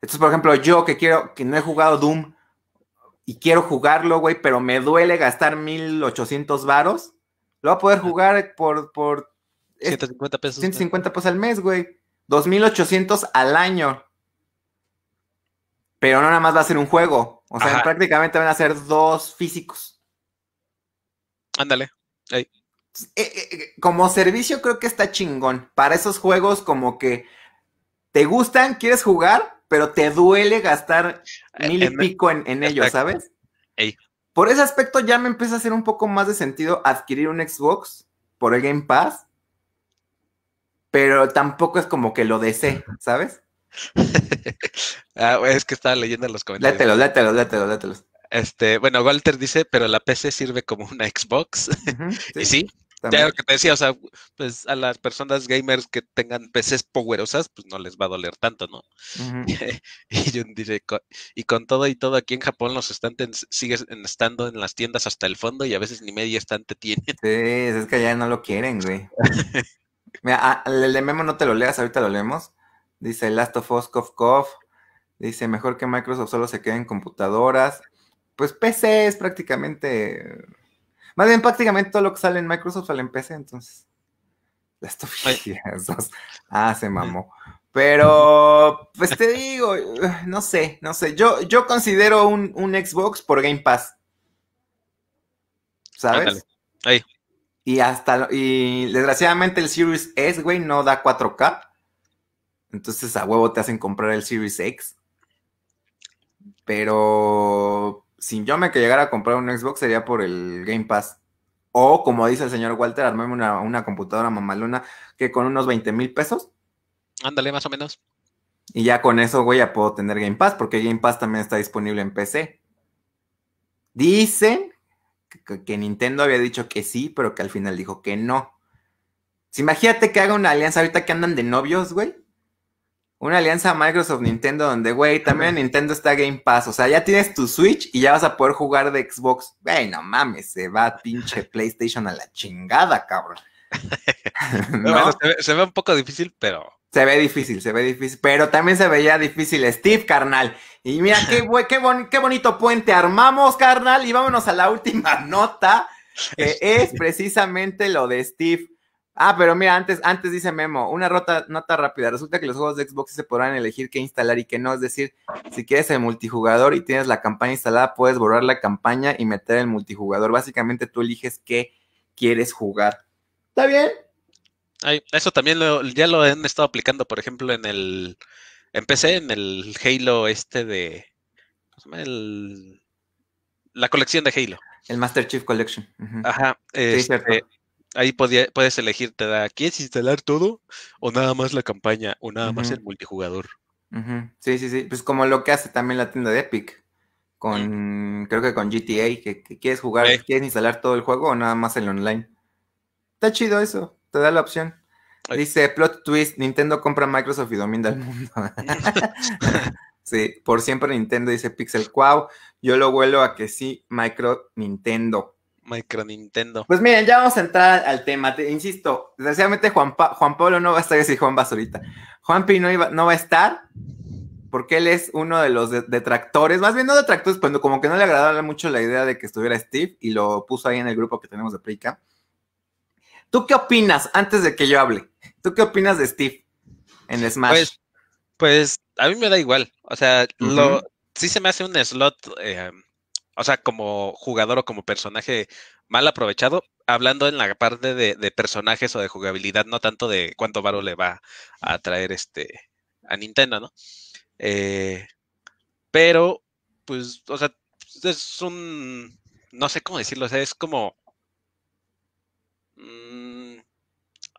Entonces, por ejemplo, yo que quiero, que no he jugado Doom y quiero jugarlo, güey, pero me duele gastar 1800 varos, lo voy a poder jugar por, por 150 pesos. 150 pesos al mes, güey. 2800 al año. Pero no nada más va a ser un juego, o sea, prácticamente van a ser dos físicos. Ándale. Eh, eh, eh, como servicio creo que está chingón. Para esos juegos como que te gustan, quieres jugar, pero te duele gastar mil y e- pico en, ellos, ¿sabes? Por ese aspecto ya me empieza a hacer un poco más de sentido adquirir un Xbox por el Game Pass, pero tampoco es como que lo desee, ¿sabes? (laughs) Ah, es que estaba leyendo los comentarios. Látelo, Este, bueno, Walter dice, pero la PC sirve como una Xbox. (laughs) y sí, también. ya lo que te decía, o sea, pues a las personas gamers que tengan PCs poderosas pues no les va a doler tanto, ¿no? (laughs) y yo dice, y con todo y todo, aquí en Japón los estantes siguen estando en las tiendas hasta el fondo y a veces ni media estante tiene. Sí, es que ya no lo quieren, güey. Mira, ah, el de Memo no te lo leas, ahorita lo leemos. Dice Last of Us, cof, Dice, mejor que Microsoft solo se quede en computadoras. Pues PC es prácticamente... Más bien, prácticamente todo lo que sale en Microsoft sale en PC, entonces. Last of (laughs) ah, se mamó. Pero, pues te digo, (sighs) no sé, no sé. Yo, yo considero un, Xbox por Game Pass. ¿Sabes? Ahí. Y hasta, y desgraciadamente el Series S, güey, no da 4K. Entonces a huevo te hacen comprar el Series X. Pero si yo me que llegara a comprar un Xbox sería por el Game Pass. O como dice el señor Walter, armarme una, computadora mamalona que con unos 20 mil pesos. Ándale, más o menos. Y ya con eso, güey, ya puedo tener Game Pass, porque Game Pass también está disponible en PC. Dicen que, Nintendo había dicho que sí, pero que al final dijo que no. imagínate que haga una alianza ahorita que andan de novios, güey. Una alianza Microsoft-Nintendo donde, güey, también (laughs) Nintendo está Game Pass. O sea, ya tienes tu Switch y ya vas a poder jugar de Xbox. Güey, no mames, se va pinche (laughs) PlayStation a la chingada, cabrón. (laughs) se, ve, un poco difícil, pero se ve difícil, se ve difícil, pero también se veía difícil Steve, carnal. Y mira qué, qué bonito puente armamos, carnal. Y vámonos a la última nota, que es precisamente lo de Steve. Ah, pero mira, antes, antes dice Memo, una rota, nota rápida. Resulta que los juegos de Xbox se podrán elegir qué instalar y qué no. Es decir, si quieres el multijugador y tienes la campaña instalada, puedes borrar la campaña y meter el multijugador. Básicamente tú eliges qué quieres jugar. ¿Está bien? eso también lo, ya lo han estado aplicando, por ejemplo, en el. empecé PC, en el Halo este de. la colección de Halo. El Master Chief Collection. Ajá, sí, este, cierto. Ahí puedes elegir, te da, ¿quieres instalar todo? O nada más la campaña, o nada más el multijugador. Sí, sí, sí. Pues como lo que hace también la tienda de Epic. Con, creo que con GTA, que, quieres jugar, quieres instalar todo el juego o nada más el online. Está chido eso, te da la opción. Dice plot twist, Nintendo compra Microsoft y domina el mundo. (laughs) (laughs) sí, por siempre Nintendo dice Pixel Wow. Yo lo vuelo a que sí, Micro Nintendo. Micro Nintendo. Pues miren, ya vamos a entrar al tema. insisto, desgraciadamente Juan, Juan Pablo no va a estar, si Juan Basurita. Juan Pi no, iba, no va a estar porque él es uno de los detractores, más bien no detractores, cuando como que no le agradaba mucho la idea de que estuviera Steve y lo puso ahí en el grupo que tenemos de Prica. ¿Tú qué opinas antes de que yo hable? ¿Tú qué opinas de Steve en Smash? Pues, pues a mí me da igual. O sea, sí se me hace un slot eh, o sea, como jugador o como personaje mal aprovechado, hablando en la parte de, personajes o de jugabilidad, no tanto de cuánto varo le va a traer este a Nintendo, ¿no? Eh, pero, pues, o sea, es un, no sé cómo decirlo, es como... Mm,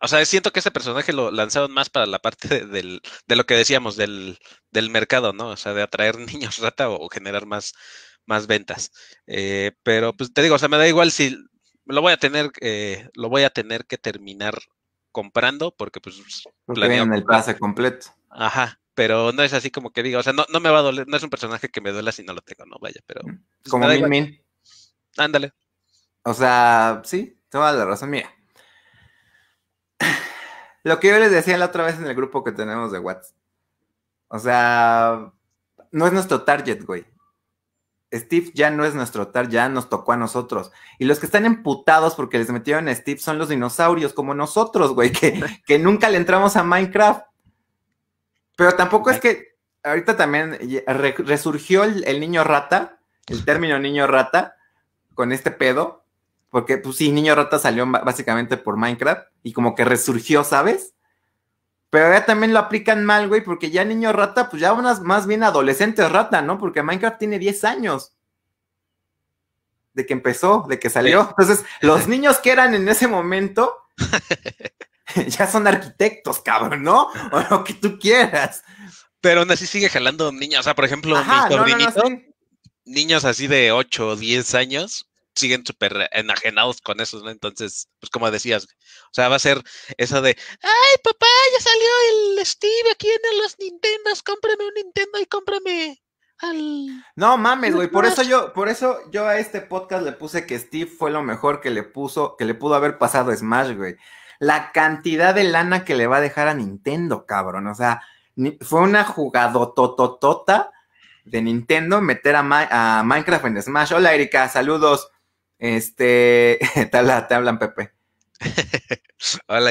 o sea, siento que ese personaje lo lanzaron más para la parte de, lo que decíamos, del, del mercado, ¿no? O sea, de atraer (laughs) niños rata o generar más, más ventas. Eh, pero pues te digo, o sea, me da igual si lo voy a tener, eh, lo voy a tener que terminar comprando porque pues... Planeo en el pase completo. Ajá, pero no es así como que diga, o sea, no, me va a doler, no es un personaje que me duela si no lo tengo, no vaya, pero... Mm, pues, como Min Ándale. O sea, sí, toda la razón, mía. Lo que yo les decía la otra vez en el grupo que tenemos de WhatsApp. O sea, no es nuestro target, güey. Steve ya no es nuestro tar, ya nos tocó a nosotros. Y los que están emputados porque les metieron a Steve son los dinosaurios, como nosotros, güey, que, (laughs) nunca le entramos a Minecraft. Pero tampoco es que ahorita también resurgió el, el, niño rata, el término niño rata, con este pedo, porque pues sí, niño rata salió básicamente por Minecraft y como que resurgió, ¿sabes? Pero ya también lo aplican mal, güey, porque ya niño rata, pues ya unas más bien adolescentes rata, ¿no? Porque Minecraft tiene 10 años. De que empezó, de que salió. Entonces, los (laughs) niños que eran en ese momento (laughs) ya son arquitectos, cabrón, ¿no? O lo que tú quieras. Pero aún así sigue jalando niños. O sea, por ejemplo, niños así de 8 o 10 años, siguen súper enajenados con eso, ¿no? Entonces, pues como decías, o sea, va a ser eso de, ay, papá, ya salió el Steve aquí en los Nintendo, cómprame un Nintendo y cómprame al... No mames, güey, por eso yo, por eso yo a este podcast le puse que Steve fue lo mejor que le puso, que le pudo haber pasado Smash, güey. La cantidad de lana que le va a dejar a Nintendo, cabrón, o sea, fue una jugadotototota de Nintendo meter a Minecraft en Smash. Hola, Erika, saludos. Este, (laughs) te hablan, te hablan Pepe. (laughs) Hola,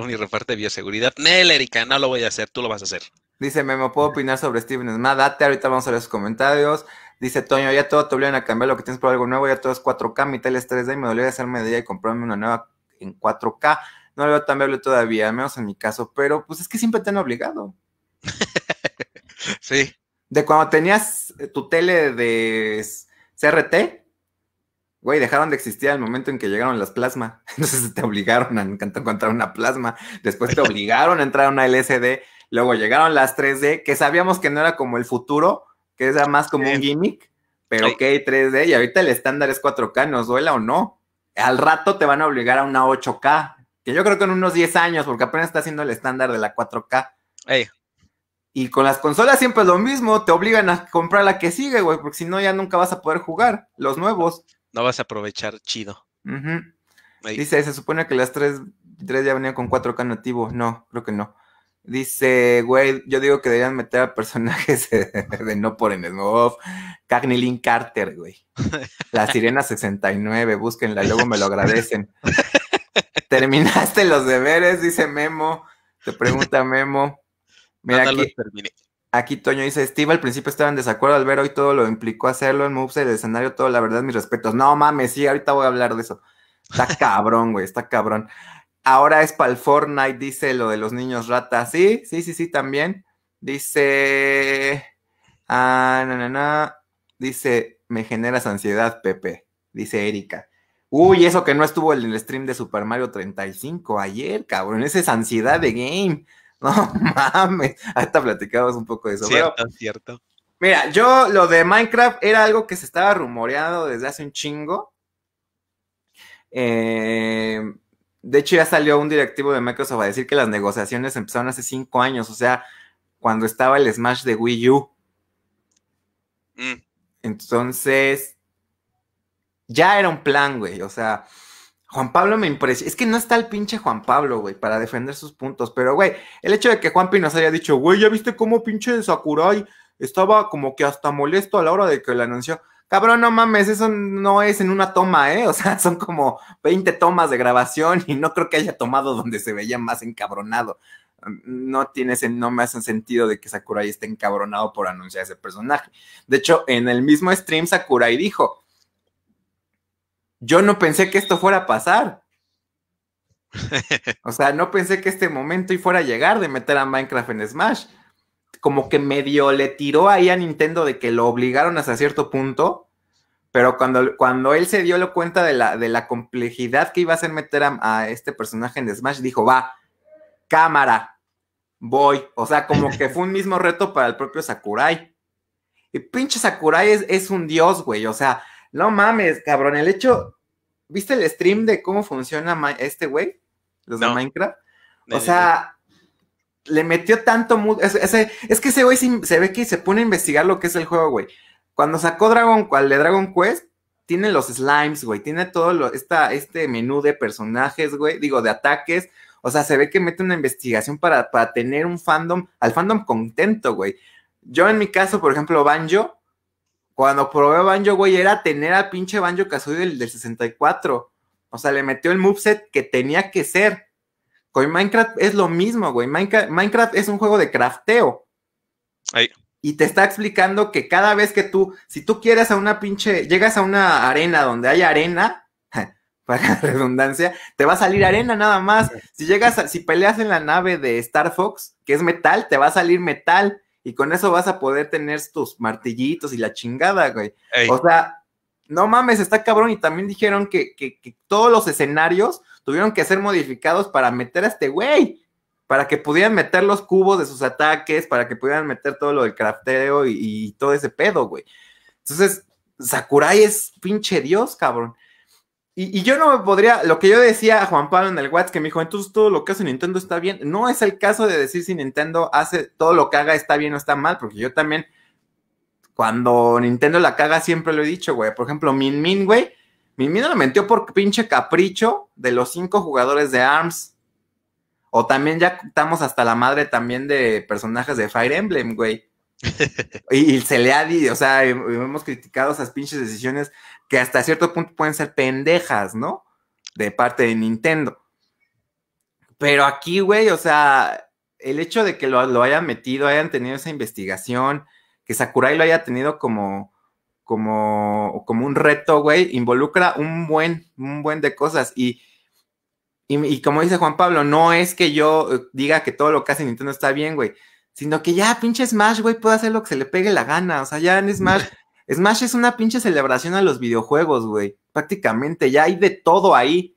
un y reparte bioseguridad. Nel, Erika, no lo voy a hacer, tú lo vas a hacer. Dice, me, puedo opinar sobre Steven Smith. Date, ahorita vamos a ver sus comentarios. Dice Toño, ya todo te obligan a cambiar lo que tienes por algo nuevo, ya todo es 4K, mi tele es 3D me dolía de hacerme de ella y comprarme una nueva en 4K. No lo veo tan viable todavía, al menos en mi caso, pero pues es que siempre te han obligado. (laughs) sí. De cuando tenías eh, tu tele de CRT, Güey, dejaron de existir al momento en que llegaron las plasma. (laughs) Entonces te obligaron a encontrar una plasma. Después te (laughs) obligaron a entrar a una LSD. Luego llegaron las 3D, que sabíamos que no era como el futuro, que era más como un gimmick. Pero ok, 3D. Y ahorita el estándar es 4K, nos duela o no. Al rato te van a obligar a una 8K. Que yo creo que en unos 10 años, porque apenas está haciendo el estándar de la 4K. Y con las consolas siempre es lo mismo, te obligan a comprar la que sigue, güey, porque si no ya nunca vas a poder jugar los nuevos no vas a aprovechar chido. Dice, se supone que las tres, tres ya venían con 4K nativo. No, creo que no. Dice, güey, yo digo que deberían meter a personajes (laughs) de, no por en el off. Cagnilin Carter, güey. La Sirena 69, búsquenla, luego me lo agradecen. (laughs) Terminaste los deberes, dice Memo. Te pregunta Memo. Mira aquí. terminé. Aquí Toño dice, Steve al principio estaban en desacuerdo al ver hoy todo lo implicó hacerlo en Moves, el escenario, todo, la verdad, mis respetos. No mames, sí, ahorita voy a hablar de eso. Está (laughs) cabrón, güey, está cabrón. Ahora es para el Fortnite, dice lo de los niños ratas. Sí, sí, sí, sí, también. Dice. Ah, no, no, no, Dice, me generas ansiedad, Pepe. Dice Erika. Uy, eso que no estuvo en el stream de Super Mario 35 ayer, cabrón. Esa es ansiedad de game. No mames. Hasta platicamos un poco de eso. Cierto, cierto. Mira, yo lo de Minecraft era algo que se estaba rumoreando desde hace un chingo. Eh, de hecho, ya salió un directivo de Microsoft a decir que las negociaciones empezaron hace cinco años, o sea, cuando estaba el Smash de Wii U. Mm. Entonces, ya era un plan, güey. O sea, Juan Pablo me impresiona. Es que no está el pinche Juan Pablo, güey, para defender sus puntos. Pero, güey, el hecho de que Juan nos haya dicho, güey, ya viste cómo pinche Sakurai estaba como que hasta molesto a la hora de que lo anunció. Cabrón, no mames, eso no es en una toma, ¿eh? O sea, (laughs) son como 20 tomas de grabación y no creo que haya tomado donde se veía más encabronado. No tiene ese, no me hace sentido de que Sakurai esté encabronado por anunciar ese personaje. De hecho, en el mismo stream, Sakurai dijo: yo no pensé que esto fuera a pasar. (laughs) O sea, no pensé que este momento y fuera a llegar de meter a Minecraft en Smash. Como que medio le tiró ahí a Nintendo de que lo obligaron hasta cierto punto, pero cuando, cuando él se dio cuenta de la, de la complejidad que iba a ser meter a, este personaje en Smash, dijo, va, cámara, voy. O sea, como que fue un mismo reto para el propio Sakurai. Y pinche Sakurai es, es un dios, güey. O sea, no mames, cabrón. El hecho, ¿viste el stream de cómo funciona este güey? Los de Minecraft. o sea, le metió tanto. Es, que ese güey se ve que se pone a investigar lo que es el juego, güey. Cuando sacó Dragon, cual de Dragon Quest, tiene los slimes, güey. Tiene todo esta, este menú de personajes, güey. Digo, de ataques. O sea, se ve que mete una investigación para, para tener un fandom, al fandom contento, güey. Yo en mi caso, por ejemplo, Banjo, cuando probé Banjo, güey, era tener al pinche Banjo Kazooie del, del 64. O sea, le metió el moveset que tenía que ser. Con Minecraft es lo mismo, güey. Minecraft, es un juego de crafteo. Y te está explicando que cada vez que tú, si tú quieres a una pinche, llegas a una arena donde hay arena, (laughs) para redundancia, te va a salir arena nada más. Si llegas, si peleas en la nave de Star Fox, que es metal, te va a salir metal y con eso vas a poder tener tus martillitos y la chingada, güey. O sea, no mames, está cabrón. Y también dijeron que, todos los escenarios tuvieron que ser modificados para meter a este güey, para que pudieran meter los cubos de sus ataques, para que pudieran meter todo lo del crafteo y, y todo ese pedo, güey. Entonces, Sakurai es pinche Dios, cabrón. Y, yo no me podría, lo que yo decía a Juan Pablo en el WhatsApp, que me dijo, entonces todo lo que hace Nintendo está bien. No es el caso de decir si Nintendo hace todo lo que haga está bien o está mal, porque yo también, cuando Nintendo la caga, siempre lo he dicho, güey. Por ejemplo, Min Min, güey, Min Min lo metió por pinche capricho de los cinco jugadores de ARMS. O también ya estamos hasta la madre también de personajes de Fire Emblem, güey. (laughs) y, se le ha, o sea, hemos criticado esas pinches decisiones que hasta cierto punto pueden ser pendejas, ¿no? De parte de Nintendo. Pero aquí, güey, o sea, el hecho de que lo, lo, hayan metido, hayan tenido esa investigación, que Sakurai lo haya tenido como, como, como un reto, güey, involucra un buen, un buen de cosas. Y, y, y, como dice Juan Pablo, no es que yo eh, diga que todo lo que hace Nintendo está bien, güey, sino que ya pinche Smash, güey, puede hacer lo que se le pegue la gana. O sea, ya en Smash (laughs) Smash es una pinche celebración a los videojuegos, güey. Prácticamente, ya hay de todo ahí.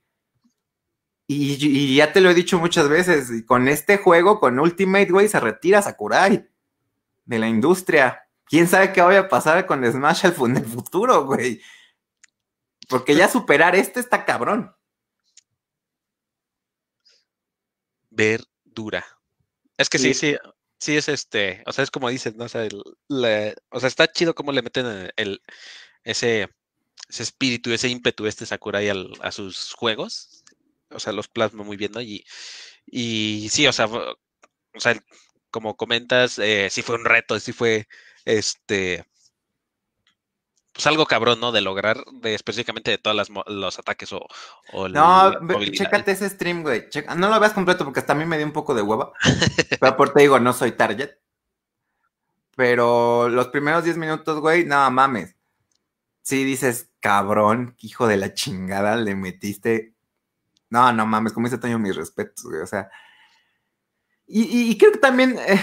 Y, ya te lo he dicho muchas veces, con este juego, con Ultimate, güey, se retira Sakurai de la industria. ¿Quién sabe qué vaya a pasar con Smash en el futuro, güey? Porque ya superar este está cabrón. dura. Es que sí, sí sí es este, o sea, es como dices, ¿no? O sea, está chido cómo le meten e, el, ese, espíritu, ese ímpetu este Sakurai a sus juegos. O sea, los plasma muy bien, ¿no? Y, y sí, o sea, o sea, como comentas, eh, sí fue un reto, sí fue este pues algo cabrón, ¿no? De lograr específicamente de todos los ataques o... no, chécate ese stream, güey. no lo veas completo porque hasta a mí me dio un poco de hueva. (laughs) pero por te digo, no soy target. Pero los primeros 10 minutos, güey, nada no, mames. Sí dices, cabrón, hijo de la chingada, le metiste... No, no mames, como dice Toño, mis respetos, güey. O sea... Y, creo que también... Eh,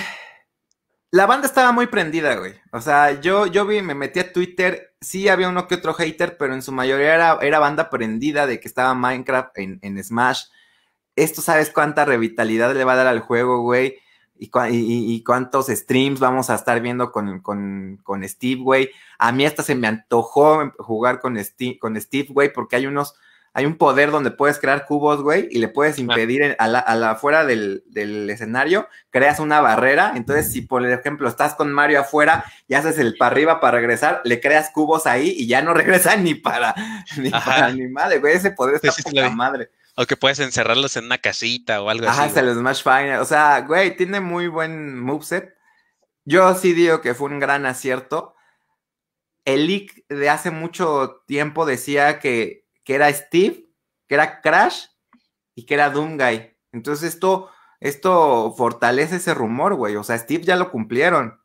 la banda estaba muy prendida, güey. O sea, yo, yo vi, me metí a Twitter, sí había uno que otro hater, pero en su mayoría era, banda prendida de que estaba Minecraft en, en, Smash. Esto sabes cuánta revitalidad le va a dar al juego, güey. Y, cuántos streams vamos a estar viendo con, con Steve, güey. A mí hasta se me antojó jugar con, Steve, con Steve, güey, porque hay unos hay un poder donde puedes crear cubos, güey, y le puedes impedir a, la, afuera fuera del, escenario, creas una barrera. Entonces, si por ejemplo estás con Mario afuera y haces el para arriba para regresar, le creas cubos ahí y ya no (laughs) regresa ni para ni, para, ni madre, güey. Ese poder está madre. O que puedes encerrarlos en una casita o algo así. Ajá, se los Smash Final. O sea, güey, tiene muy buen moveset. Yo sí digo que fue un gran acierto. El leak de hace mucho tiempo decía que que era Steve, que era Crash y que era Doomguy. Entonces esto, esto fortalece ese rumor, güey. O sea, Steve ya lo cumplieron.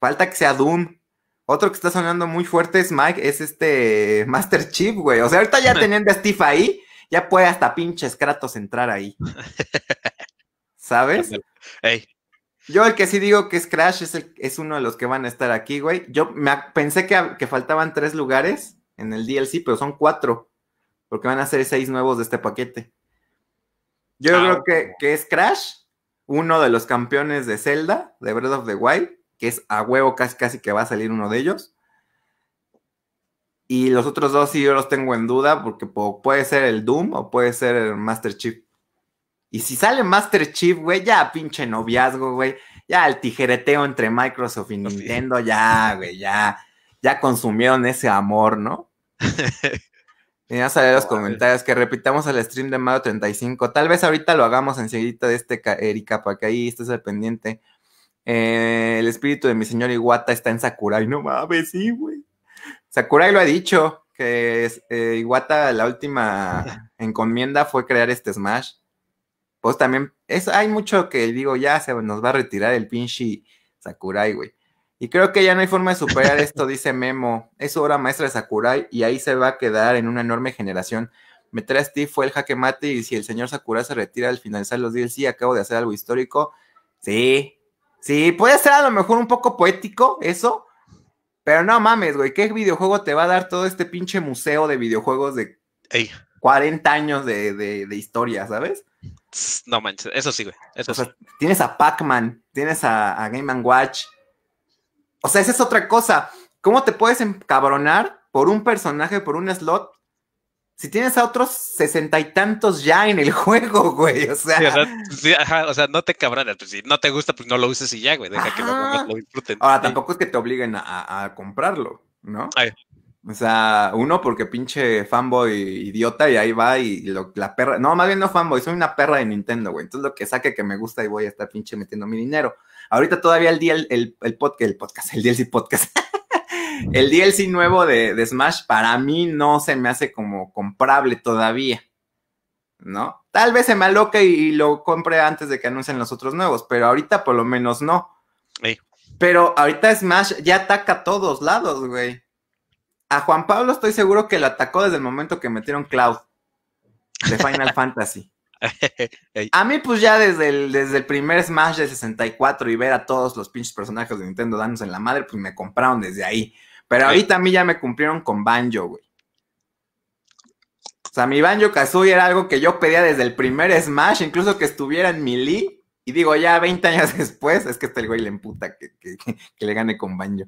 Falta que sea Doom. Otro que está sonando muy fuerte es Mike, es este eh, Master Chief, güey. O sea, ahorita ya (laughs) teniendo a Steve ahí, ya puede hasta pinches Kratos entrar ahí. (laughs) ¿Sabes? Yo el que sí digo que es Crash es, uno de los que van a estar aquí, güey. Yo me, pensé que, que faltaban tres lugares en el DLC, pero son cuatro, porque van a ser seis nuevos de este paquete. Yo ah, creo que, es Crash, uno de los campeones de Zelda, de Breath of the Wild, que es a huevo casi, casi que va a salir uno de ellos. Y los otros dos sí yo los tengo en duda, porque puede ser el Doom o puede ser el Master Chief. Y si sale Master Chief, güey, ya pinche noviazgo, güey. Ya el tijereteo entre Microsoft y pues Nintendo, ya, güey, ya. Ya consumieron ese amor, ¿no? (laughs) Y a los comentarios que repitamos el stream de Mario 35. Tal vez ahorita lo hagamos enseguida de este Erika, para que ahí estés al pendiente. Eh, el espíritu de mi señor Iwata está en Sakurai. No mames, sí, güey. Sakurai lo ha dicho, que es, eh, Iwata la última (laughs) encomienda fue crear este Smash. Pues también es, hay mucho que digo, ya se nos va a retirar el pinche Sakurai, güey. Y creo que ya no hay forma de superar esto, dice Memo. Es obra maestra de Sakurai y ahí se va a quedar en una enorme generación. Me Steve fue el jaque mate y si el señor Sakurai se retira al finalizar los sí acabo de hacer algo histórico. Sí, sí, puede ser a lo mejor un poco poético eso, pero no mames, güey, ¿qué videojuego te va a dar todo este pinche museo de videojuegos de 40 años de, historia, ¿sabes? No manches, eso sí, güey. Eso Tienes a Pac-Man, tienes a, a Game Watch, o sea, esa es otra cosa. ¿Cómo te puedes encabronar por un personaje, por un slot? Si tienes a otros sesenta y tantos ya en el (laughs) juego, güey, o sea. no te cabrones, pues, si no te gusta, pues no lo uses y ya, güey, deja que lo disfruten. Ahora, tampoco es que te obliguen a, comprarlo, ¿no? O sea, uno porque pinche fanboy idiota y ahí va y la perra. No, más bien no fanboy, soy una perra de Nintendo, güey. Entonces lo que saque que me gusta y voy a estar pinche metiendo mi dinero. Ahorita todavía el, día, el, el, el podcast, el DLC podcast. (laughs) el DLC nuevo de, Smash para mí no se me hace como comprable todavía, ¿no? Tal vez se me aloque y, lo compre antes de que anuncien los otros nuevos, pero ahorita por lo menos no. Pero ahorita Smash ya ataca a todos lados, güey. A Juan Pablo estoy seguro que lo atacó desde el momento que metieron Cloud de Final (laughs) Fantasy. (laughs) a mí, pues ya desde el, desde el primer Smash de 64 y ver a todos los pinches personajes de Nintendo dándose en la madre, pues me compraron desde ahí. Pero ahorita a mí ya me cumplieron con Banjo, güey. O sea, mi Banjo Kazooie era algo que yo pedía desde el primer Smash, incluso que estuviera en mi Lee. Y digo, ya 20 años (laughs) después, es que este güey le emputa que, que, que le gane con Banjo.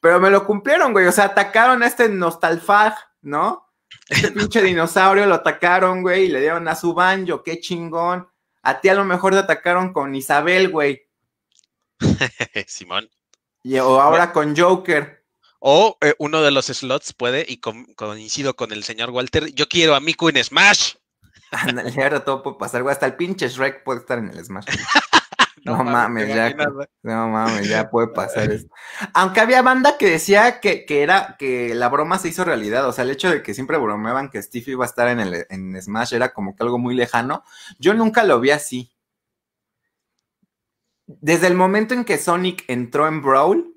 Pero me lo cumplieron, güey. O sea, atacaron a este Nostalfag, ¿no? El pinche dinosaurio lo atacaron, güey, y le dieron a su banjo, qué chingón. A ti a lo mejor te atacaron con Isabel, güey. (laughs) Simón. Y, o ahora con Joker. O eh, uno de los slots puede, y coincido con el señor Walter, yo quiero a Miku en Smash. ahora todo puede pasar, güey. Hasta el pinche Shrek puede estar en el Smash. (laughs) No, mames, ya. puede pasar esto. (laughs) Aunque había banda que decía que, era que la broma se hizo realidad. O sea, el hecho de que siempre bromeaban que Steve iba a estar en, en Smash era como que algo muy lejano. Yo nunca lo vi así. Desde el momento en que Sonic entró en Brawl,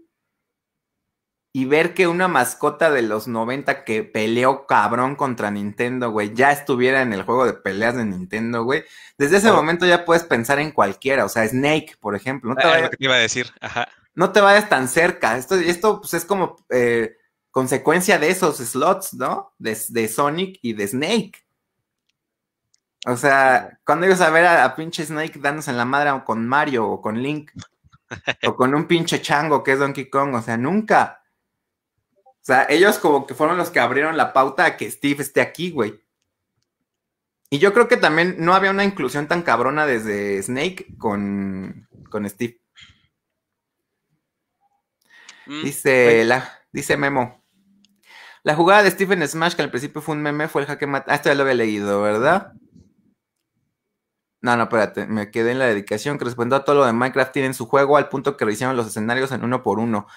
y ver que una mascota de los 90 que peleó cabrón contra Nintendo, güey, ya estuviera en el juego de peleas de Nintendo, güey, desde ese oh. momento ya puedes pensar en cualquiera, o sea, Snake, por ejemplo. No te, ah, vayas, No te vayas tan cerca, esto, esto pues es como eh, consecuencia de esos slots, ¿no? De, Sonic y de Snake. O sea, cuando ibas a ver a, pinche Snake dándose en la madre con Mario o con Link (laughs) o con un pinche chango que es Donkey Kong, o sea, nunca sea, ellos como que fueron los que abrieron la pauta a que Steve esté aquí, güey. Y yo creo que también no había una inclusión tan cabrona desde Snake con, Steve. Mm, dice, la, dice Memo. La jugada de Steve en Smash, que al principio fue un meme, fue el jaque mate. Ah, esto ya lo había leído, ¿verdad? No, no, espérate, me quedé en la dedicación que respondió a todo lo de Minecraft tiene en su juego al punto que lo hicieron los escenarios en uno por uno.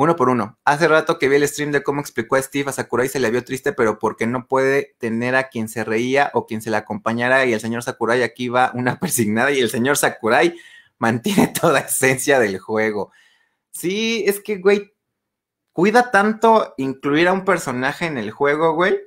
Uno por uno. Hace rato que vi el stream de cómo explicó a Steve a Sakurai se le vio triste, pero porque no puede tener a quien se reía o quien se le acompañara. Y el señor Sakurai aquí va una (laughs) persignada y el señor Sakurai mantiene (laughs) toda esencia del juego. Sí, es que, güey, cuida tanto incluir a un personaje en el juego, güey,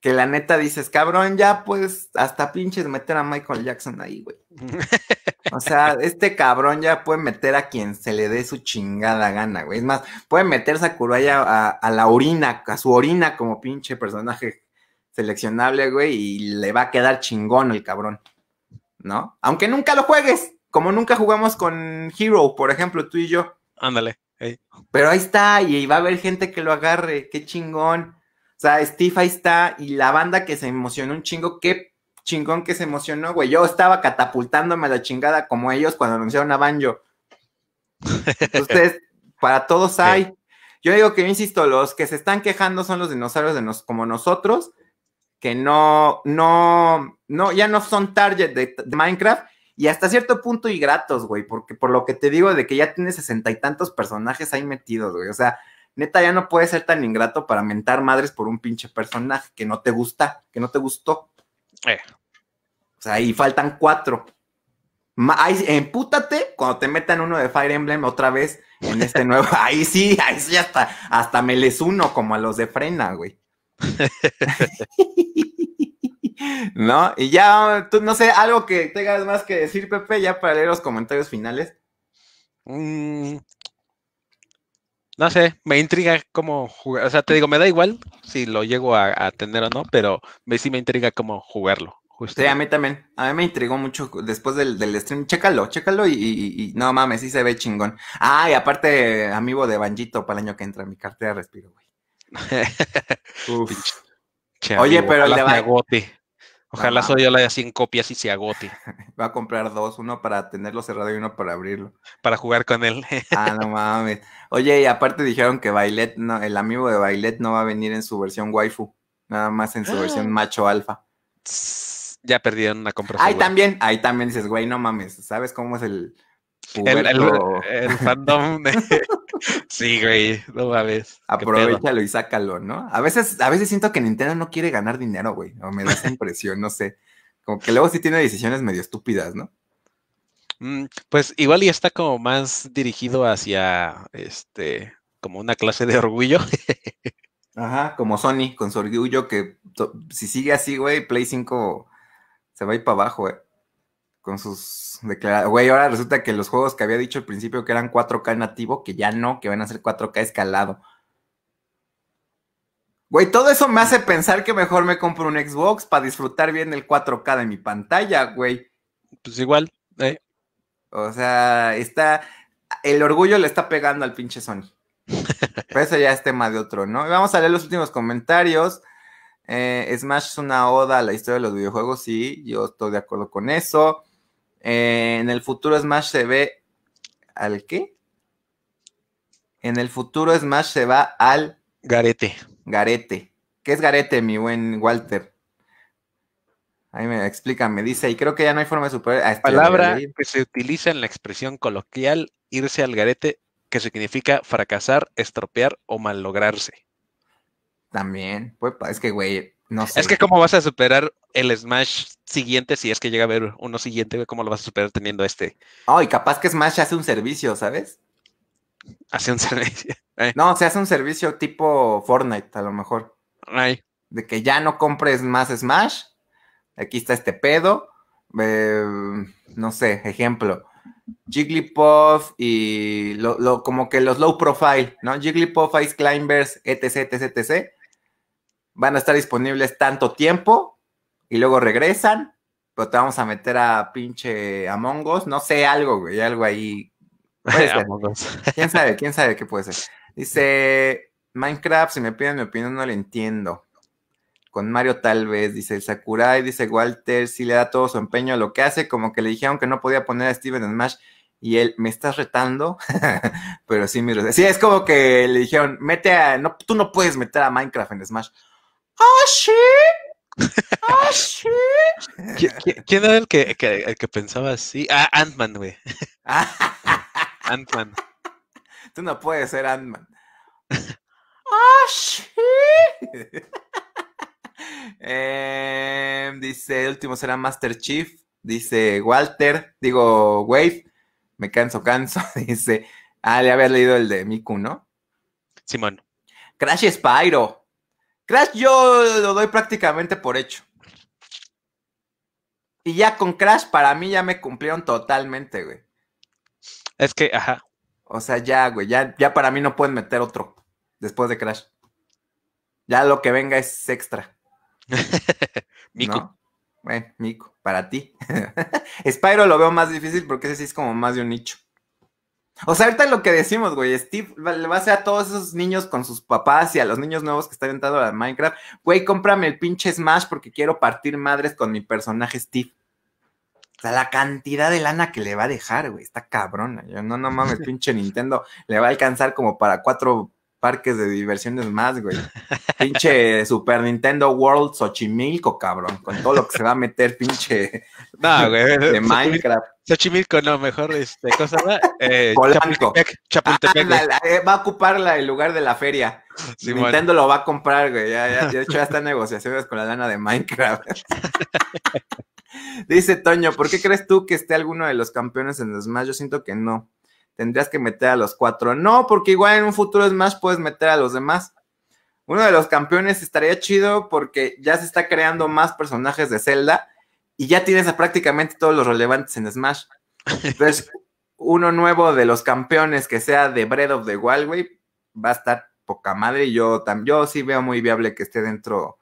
que la neta dices, cabrón, ya pues hasta pinches meter a Michael Jackson ahí, güey. (laughs) O sea, este cabrón ya puede meter a quien se le dé su chingada gana, güey. Es más, puede meterse a Kuroya a, la orina, a su orina como pinche personaje seleccionable, güey, y le va a quedar chingón el cabrón, ¿no? Aunque nunca lo juegues, como nunca jugamos con Hero, por ejemplo, tú y yo. Ándale. Pero ahí está, y va a haber gente que lo agarre, qué chingón. O sea, Steve ahí está y la banda que se emocionó un chingo, qué chingón que se emocionó, güey. Yo estaba catapultándome a la chingada como ellos cuando anunciaron a Banjo. Ustedes, (laughs) para todos hay. Yo digo que, insisto, los que se están quejando son los dinosaurios de nos, como nosotros, que no, no, no, ya no son target de, de Minecraft y hasta cierto punto y gratos, güey, porque por lo que te digo de que ya tiene sesenta y tantos personajes ahí metidos, güey. O sea, neta ya no puede ser tan ingrato para mentar madres por un pinche personaje que no te gusta, que no te gustó. Eh. O sea, ahí faltan cuatro. empútate cuando te metan uno de Fire Emblem otra vez en este nuevo. (laughs) Ahí sí, ahí sí, hasta, hasta me les uno como a los de frena, güey. (laughs) ¿No? Y ya, tú no sé, algo que tengas más que decir, Pepe, ya para leer los comentarios finales. Mmm no sé, me intriga cómo jugar. O sea, te digo, me da igual si lo llego a, tener o no, pero sí me intriga cómo jugarlo. Sí, a mí también. A mí me intrigó mucho después del, stream. Chécalo, chécalo y, no mames, sí se ve chingón. Ah, y aparte, amigo de Banjito para el año que entra, mi cartera respiro, güey. (laughs) Oye, pero el de, Ojalá soy yo la 100 copias y se agote. (laughs) Va a comprar dos, uno para tenerlo cerrado y uno para abrirlo. Para jugar con él. (laughs) ah, no mames. Oye, y aparte dijeron que Bailet, no, el amigo de Bailet no va a venir en su versión waifu, nada más en su versión (gasps) macho alfa. Ya perdieron la compra. Ahí también, ahí también dices, güey, no mames, ¿sabes cómo es el, el, fandom (laughs) sí, güey, no mames. Aprovechalo y sácalo, ¿no? A veces, a veces siento que Nintendo no quiere ganar dinero, güey. O me da esa (laughs) impresión, no sé. Como que luego sí tiene decisiones medio estúpidas, ¿no? Mm, pues igual y está como más dirigido hacia este, como una clase de orgullo. Ajá, como Sony, con su orgullo que si sigue así, güey, Play 5 se va a ir para abajo, eh con sus declaraciones. Güey, ahora resulta que los juegos que había dicho al principio que eran 4K nativo, que ya no, que van a ser 4K escalado. Güey, todo eso me hace pensar que mejor me compro un Xbox para disfrutar bien el 4K de mi pantalla, güey. Pues igual, eh. O sea, está. El orgullo le está pegando al pinche Sony. (laughs) Pero eso ya es tema de otro, ¿no? Vamos a leer los últimos comentarios. Eh, Smash es una oda a la historia de los videojuegos, sí, yo estoy de acuerdo con eso. Eh, en el futuro Smash se ve al qué? En el futuro Smash se va al Garete. Garete. ¿Qué es Garete, mi buen Walter? Ahí me explica, me dice, y creo que ya no hay forma de superar. Este Palabra que se utiliza en la expresión coloquial irse al garete, que significa fracasar, estropear o malograrse. También, pues, es que, güey, es que cómo vas a superar el Smash siguiente si es que llega a haber uno siguiente, ¿cómo lo vas a superar teniendo este? Oh, y capaz que Smash hace un servicio, ¿sabes? Hace un (laughs) servicio. No, se hace un servicio tipo Fortnite, a lo mejor. Ay. De que ya no compres más Smash. Aquí está este pedo. Em, no sé, ejemplo. Jigglypuff y lo, como que los low profile, ¿no? Jigglypuff, Ice Climbers, etc, etc, etc van a estar disponibles tanto tiempo y luego regresan, pero te vamos a meter a pinche Among Us, no sé, algo, güey, algo ahí. (laughs) ¿Quién sabe? ¿Quién sabe qué puede ser? Dice, Minecraft, si me piden mi opinión, no le entiendo. Con Mario tal vez, dice el Sakurai, dice Walter, si le da todo su empeño a lo que hace, como que le dijeron que no podía poner a Steven en Smash y él, ¿me estás retando? (laughs) pero sí, mira Sí, es como que le dijeron, mete a... No, tú no puedes meter a Minecraft en Smash. ¿Ah, sí! ¿Ah, ¿Quién era el que, pensaba así? Ah, Ant-Man, güey. (laughs) Ant-Man. Tú no puedes ser Ant-Man. ¿Ah, sí! (laughs) Em, dice, el último será Master Chief. Dice Walter, digo Wave, me canso, canso. (laughs) Dice, ah, le había leído el de Miku, ¿no? Simón. Crash Spyro. Crash yo lo doy prácticamente por hecho. Y ya con Crash para mí ya me cumplieron totalmente, güey. Es que, ajá. O sea, ya, güey, ya, para mí no pueden meter otro después de Crash. Ya lo que venga es extra. Mico. Bueno, Mico, para ti. (laughs) Spyro lo veo más difícil porque ese sí es como más de un nicho. O sea, ahorita lo que decimos, güey, Steve le va a hacer a todos esos niños con sus papás y a los niños nuevos que están entrando a Minecraft, güey, cómprame el pinche Smash porque quiero partir madres con mi personaje Steve. O sea, la cantidad de lana que le va a dejar, güey, está cabrona. Yo no, no mames, (laughs) pinche Nintendo le va a alcanzar como para cuatro parques de diversiones más, güey. pinche (laughs) Super Nintendo World Xochimilco, cabrón. Con todo lo que se va a meter, pinche. (laughs) No, güey. De Minecraft. Xochimilco, no, mejor, este, cosa va. Eh, Chapultepec. Ah, eh, va a ocupar el lugar de la feria. Nintendo lo va a comprar, güey. de hecho, ya está en negociaciones con la lana de Minecraft. (laughs) Dice Toño, ¿por qué crees tú que esté alguno de los campeones en los más? Yo siento que no tendrías que meter a los cuatro. No, porque igual en un futuro Smash puedes meter a los demás. Uno de los campeones estaría chido porque ya se está creando más personajes de Zelda y ya tienes a prácticamente todos los relevantes en Smash. Entonces, (laughs) uno nuevo de los campeones que sea de Breath of the Wild, güey, va a estar poca madre. Yo, yo sí veo muy viable que esté dentro.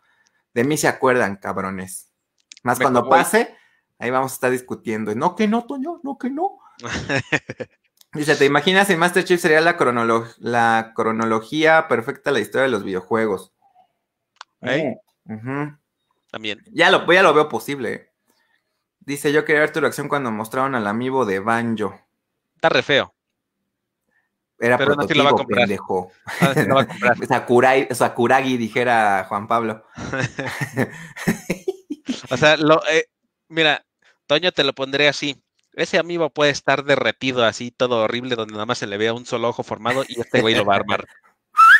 De mí se acuerdan, cabrones. Más cuando pase, ahí vamos a estar discutiendo. No, que no, Toño, no, que no. (laughs) Dice, ¿te imaginas si Chief sería la, la cronología perfecta de la historia de los videojuegos? ¿Eh? También. Ya lo, ya lo veo posible. Dice, yo quería ver tu reacción cuando mostraron al amigo de Banjo. Está re feo. Era Pero no ah, lo va a comprar. pendejo. No, va a comprar. Sakuragi, dijera Juan Pablo. (laughs) (laughs) o sea, eh, mira, Toño te lo pondré así ese amigo puede estar derretido así, todo horrible, donde nada más se le vea un solo ojo formado y este güey lo va a armar. (laughs)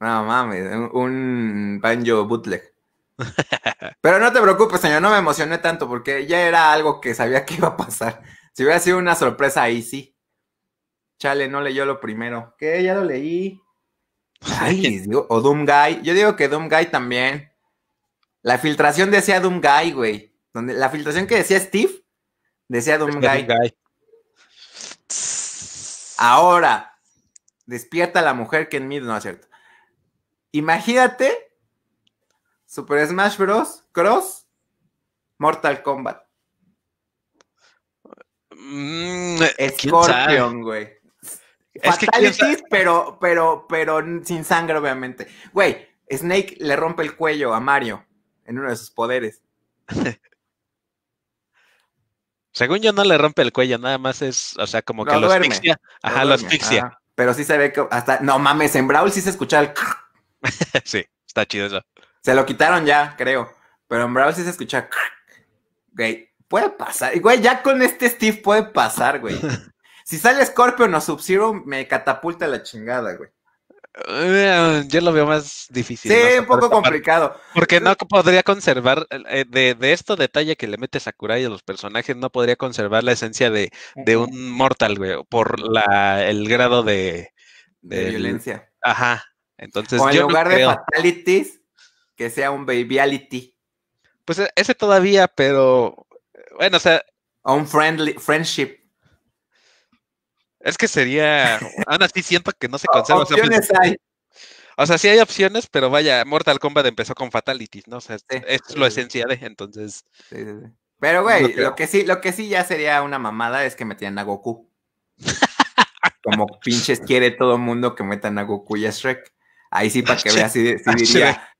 No mames, un banjo bootleg. (laughs) Pero no te preocupes, señor, no me emocioné tanto porque ya era algo que sabía que iba a pasar. Si hubiera sido una sorpresa, ahí sí. Chale, no leyó lo primero. ¿Qué? Ya lo leí. Ay, (laughs) o Doom Guy. Yo digo que Doom Guy también. La filtración decía Doom Guy, güey. Donde, la filtración que decía Steve Decía Doom Guy. Ahora, despierta a la mujer que en mí no es cierto. Imagínate Super Smash Bros. Cross Mortal Kombat. Mm, Scorpion, güey. Es pero, pero, pero sin sangre, obviamente. Güey, Snake le rompe el cuello a Mario en uno de sus poderes. (laughs) Según yo, no le rompe el cuello, nada más es, o sea, como que lo asfixia. Ajá, lo, Pero sí se ve que hasta, no mames, en Brawl sí se escucha el. (laughs) sí, está chido eso. Se lo quitaron ya, creo. Pero en Brawl sí se escucha. Güey, puede pasar. Güey, ya con este Steve puede pasar, güey. (laughs) si sale Scorpion o Sub-Zero, me catapulta la chingada, güey. Eh, yo lo veo más difícil. Sí, un poco complicado. Porque no podría conservar, eh, de, de, esto detalle que le metes a Kurai a los personajes, no podría conservar la esencia de, un Mortal, güey, por el grado de... De, violencia. ajá. Entonces, o en lugar de fatalities, que sea un babyality. Pues e, ese todavía, pero... Bueno, o sea... un friendly, friendship. Es que sería. Aún así siento que no se conserva. O sea, sí hay opciones, pero vaya, Mortal Kombat empezó con Fatalities, ¿no? O sea, es lo sí. esencial, ¿eh? entonces. Pero, güey, lo que sí, lo que sí ya sería una mamada es que metieran a Goku. (laughs) Como pinches quiere todo mundo que metan a Goku y a Shrek. Ahí sí, para que (laughs) veas, si diría,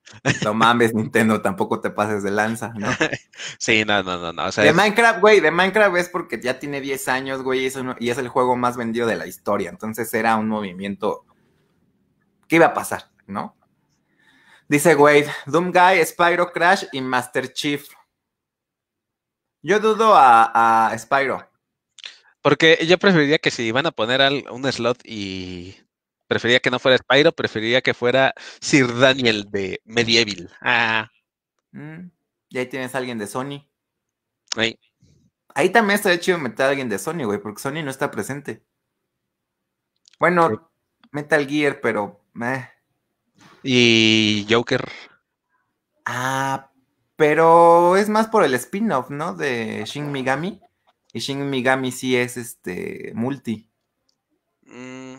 no mames, Nintendo, tampoco te pases de lanza, ¿no? (laughs) sí, no, no, no, de Minecraft, güey, de Minecraft es porque ya tiene 10 años, güey, y, es el juego más vendido de la historia. Entonces era un movimiento. ¿Qué iba a pasar, no? Dice güey, Doom Guy, Spyro Crash y Master Chief. Yo dudo a, Spyro. Porque yo preferiría que si iban a poner un slot y Prefería que no fuera Spyro, prefería que fuera Sir Daniel de Medieval. Ah. Mm, y ahí tienes a alguien de Sony. Ahí. Ahí también está hecho meter a alguien de Sony, güey, porque Sony no está presente. Bueno, Metal Gear, pero. Y Joker. Ah, pero es más por el spin-off, ¿no? De Shin Megami. Y Shin Megami sí es este multi. Mm.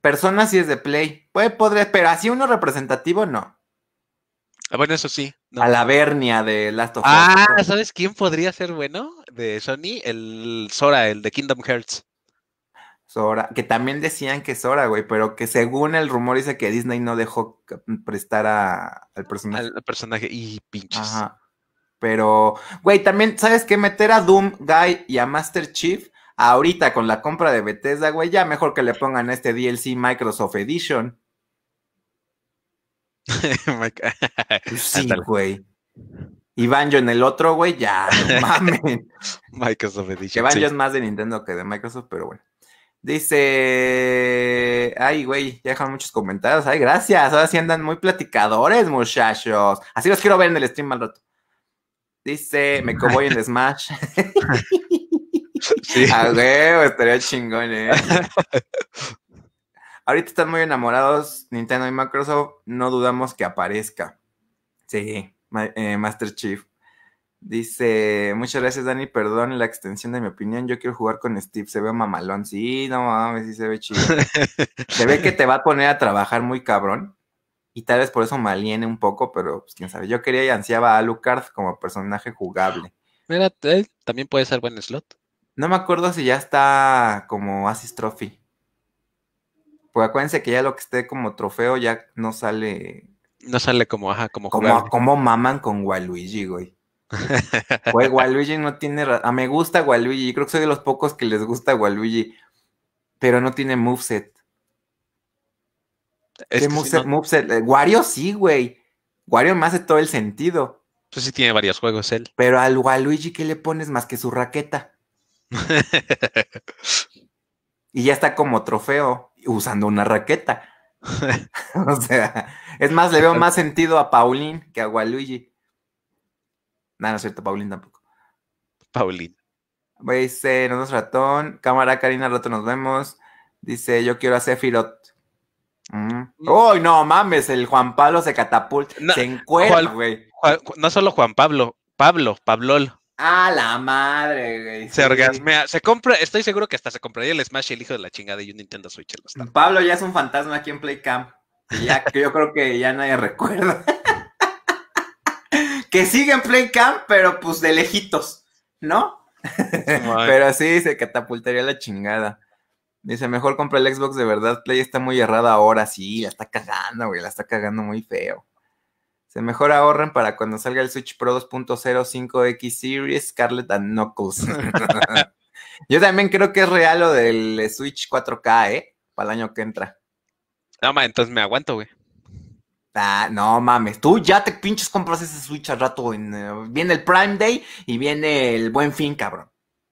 Persona si es de Play. Puede, podré, pero así uno representativo, no. Ah, bueno, eso sí. A la Vernia de Last of Us. Ah, ¿sabes quién podría ser bueno de Sony? El Sora, el de Kingdom Hearts. Sora, que también decían que Sora, güey, pero que según el rumor dice que Disney no dejó prestar a, al personaje. Al personaje, y pinches. Ajá. Pero, güey, también, ¿sabes qué? Meter a Doom Guy y a Master Chief Ahorita con la compra de Bethesda, güey, ya mejor que le pongan este DLC Microsoft Edition. (laughs) sí, güey. Y Banjo en el otro, güey, ya, (laughs) mamen. Microsoft Edition. Que Banjo es más de Nintendo que de Microsoft, pero bueno. Dice, ay, güey, ya dejan muchos comentarios. Ay, gracias. Ahora sí andan muy platicadores, muchachos. Así los quiero ver en el stream al rato. Dice, me (laughs) coboy en Smash. Sí. A huevo, estaría chingón, eh. (laughs) Ahorita están muy enamorados Nintendo y Microsoft, no dudamos que aparezca. Sí, eh, Master Chief. Dice, muchas gracias Dani, perdón la extensión de mi opinión, yo quiero jugar con Steve, se ve mamalón, sí, no mames, sí se ve chido. (laughs) se ve que te va a poner a trabajar muy cabrón y tal vez por eso maliene un poco, pero pues, quién sabe, yo quería y ansiaba a Alucard como personaje jugable. Mira, también puede ser buen slot. No me acuerdo si ya está como Asis Trophy. Pues acuérdense que ya lo que esté como trofeo ya no sale. No sale como, ajá, como Como, como maman con Waluigi, güey. (laughs) güey, Waluigi no tiene. Ah, me gusta Waluigi. Creo que soy de los pocos que les gusta Waluigi. Pero no tiene moveset. ¿Qué moveset, moveset? Eh, Wario sí, güey. Wario me hace todo el sentido. Pues sí tiene varios juegos él. Pero al Waluigi, ¿qué le pones más que su raqueta? (laughs) y ya está como trofeo usando una raqueta. (laughs) o sea, es más, le veo más sentido a Paulín que a Waluigi. No, no es cierto, Paulín tampoco. Paulín. Dice, nos vemos ratón. Cámara, Karina, rato nos vemos. Dice, yo quiero hacer filot mm. mm. Uy, no mames! El Juan Pablo se catapulta. se encuentra, No solo Juan Pablo, Pablo, Pablol. A la madre, güey. Se orgasmea. Se compra, estoy seguro que hasta se compraría el Smash el hijo de la chingada y un Nintendo Switch. Pablo ya es un fantasma aquí en PlayCam, Ya, que yo creo que ya nadie recuerda. (laughs) que sigue en PlayCam, pero pues de lejitos, ¿no? (laughs) pero sí, se catapultaría la chingada. Dice, mejor compra el Xbox de verdad. Play está muy errada ahora, sí, la está cagando, güey, la está cagando muy feo. Se mejor ahorren para cuando salga el Switch Pro 2.05 X Series Scarlet and Knuckles. (laughs) Yo también creo que es real lo del Switch 4K, ¿eh? Para el año que entra. No, mames, entonces me aguanto, güey. Ah, no mames, tú ya te pinches compras ese Switch al rato. viene el Prime Day y viene el Buen Fin, cabrón.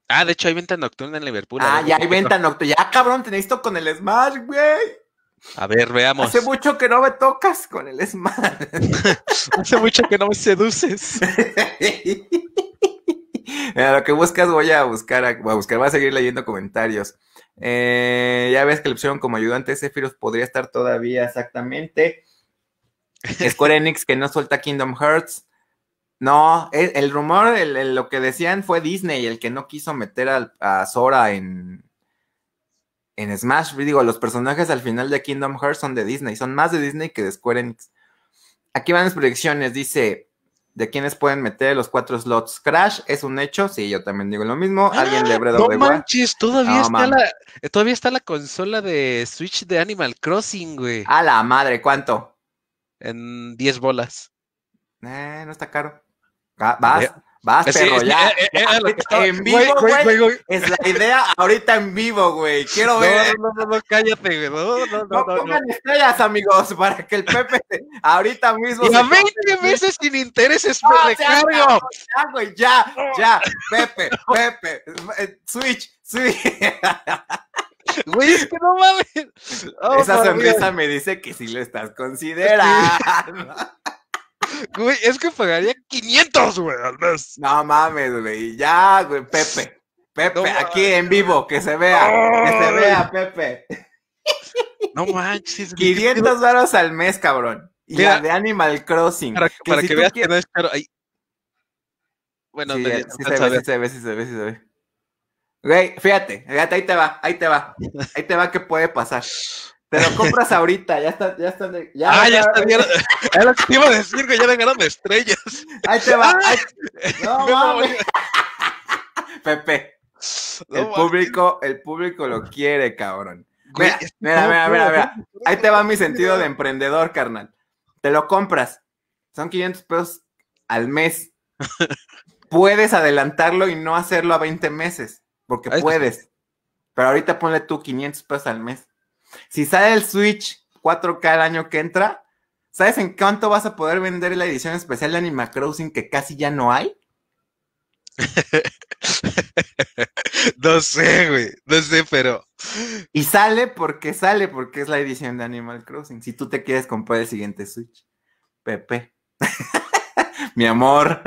Ah, de hecho hay venta nocturna en Liverpool. Ah, ya hay venta nocturna. Ya, cabrón, Tenéis esto con el Smash, güey. A ver, veamos. Hace mucho que no me tocas con el Smart. (laughs) Hace mucho que no me seduces. (laughs) A lo que buscas voy a buscar, a, voy a buscar, voy a seguir leyendo comentarios. Eh, ya ves que le pusieron como ayudante Sephiroth podría estar todavía exactamente. (laughs) Square Enix que no suelta Kingdom Hearts. No, el, rumor, lo que decían fue Disney, el que no quiso meter a Sora en, en Smash. Digo, los personajes al final de Kingdom Hearts son de Disney, son más de Disney que de Square Enix. Aquí van las proyecciones, dice de quiénes pueden meter los cuatro slots. Crash es un hecho, sí, yo también digo lo mismo. Ah, Alguien de Bredo No manches, todavía, está la, todavía está la consola de Switch de Animal Crossing, güey. A la madre, ¿cuánto? En 10 bolas. Eh, no está caro. Vas, a perro, ya. en vivo, güey. Es la idea ahorita en vivo, güey. Quiero ver. No, no, no, cállate, güey. No, no, no. pongan estrellas, amigos, para que el Pepe ahorita mismo. Y a 20 veces sin intereses me Ya, güey, ya, ya. Pepe, Pepe. Eh, switch, Switch. (laughs) Güey, es que no a Oh, Esa sonrisa me dice que sí lo estás considerando. Güey, es que pagaría 500, güey, al mes. No mames, güey. Ya, güey, Pepe. Pepe, aquí en vivo, que se vea. Que se vea, Pepe. No manches. 500 dólares al mes, cabrón. Y la de Animal Crossing. Para, que, veas que no es caro. Bueno, sí, eh, sí, se ve, sí, se ve, sí se ve, sí se ve. Güey, fíjate, fíjate, ahí te va, ahí te va. Ahí te va que puede pasar. Te lo compras ahorita, ya está, ya está. Ya ah, ya está bien. (laughs) (laughs) lo que iba a decir, que ya le ganaron estrellas. Ahí te va. (laughs) no mames. Pepe. el público, el público lo quiere, cabrón. Mira, mira, mira, mira, mira. Ahí te va mi sentido de emprendedor, carnal. Te lo compras. Son 500 pesos al mes. puedes adelantarlo y no hacerlo a 20 meses, porque puedes. Pero ahorita ponle tú 500 pesos al mes. Si sale el Switch 4K el año que entra, ¿sabes en cuánto vas a poder vender la edición especial de Animal Crossing que casi ya no hay? (laughs) no sé, güey, no sé, pero... Y sale porque sale, porque es la edición de Animal Crossing. Si tú te quieres comprar el siguiente Switch, Pepe. (laughs) Mi amor.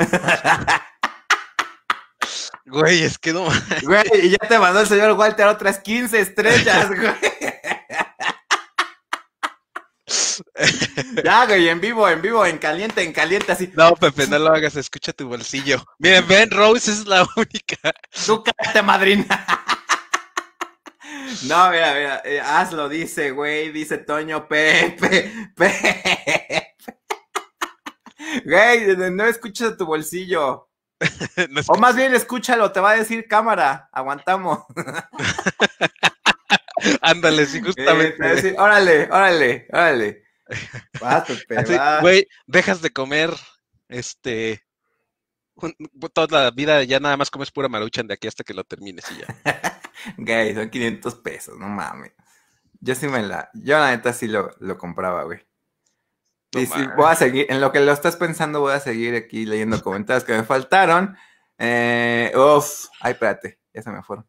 Güey, es que no. Güey, y ya te mandó el señor Walter otras 15 estrellas, (laughs) güey. (laughs) Ya, güey, en vivo, en vivo, en caliente, en caliente, así. No, Pepe, no lo hagas, escucha tu bolsillo. Miren, ven, Rose es la única. (laughs) Tú cállate, madrina. (laughs) No, mira, mira, eh, hazlo, dice, güey, dice Toño Pepe, Pepe. Güey, no escuchas tu bolsillo. o más bien escúchalo, te va a decir cámara, aguantamos. Ándale, sí, eh, justamente. órale, órale, órale. (laughs) Güey, dejas de comer, este, toda la vida ya nada más comes pura maruchan de aquí hasta que lo termines y ya. gay, (laughs) son 500 pesos, no mames. Yo sí me la, yo la neta sí lo, lo compraba, güey. y voy a seguir, en lo que lo estás pensando, voy a seguir aquí leyendo comentarios que me faltaron. Eh, uf, ay, espérate, ya se me fueron.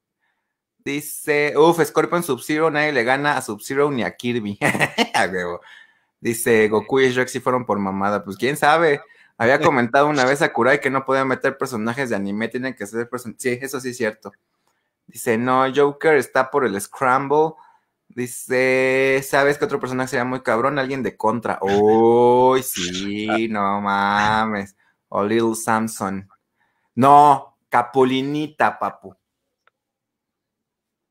Dice, uf, Scorpion Sub-Zero, nadie le gana a Sub-Zero ni a Kirby. (laughs) a huevo. Dice, Goku y Shrek fueron por mamada. Pues quién sabe. Había (laughs) comentado una vez a Kurai que no podía meter personajes de anime, tienen que ser personajes. Sí, eso sí es cierto. Dice, no, Joker está por el Scramble. Dice, ¿sabes que otro personaje sería muy cabrón? Alguien de contra. (laughs) Uy, oh, sí, no mames. O Little Samson. No, Capulinita, papu.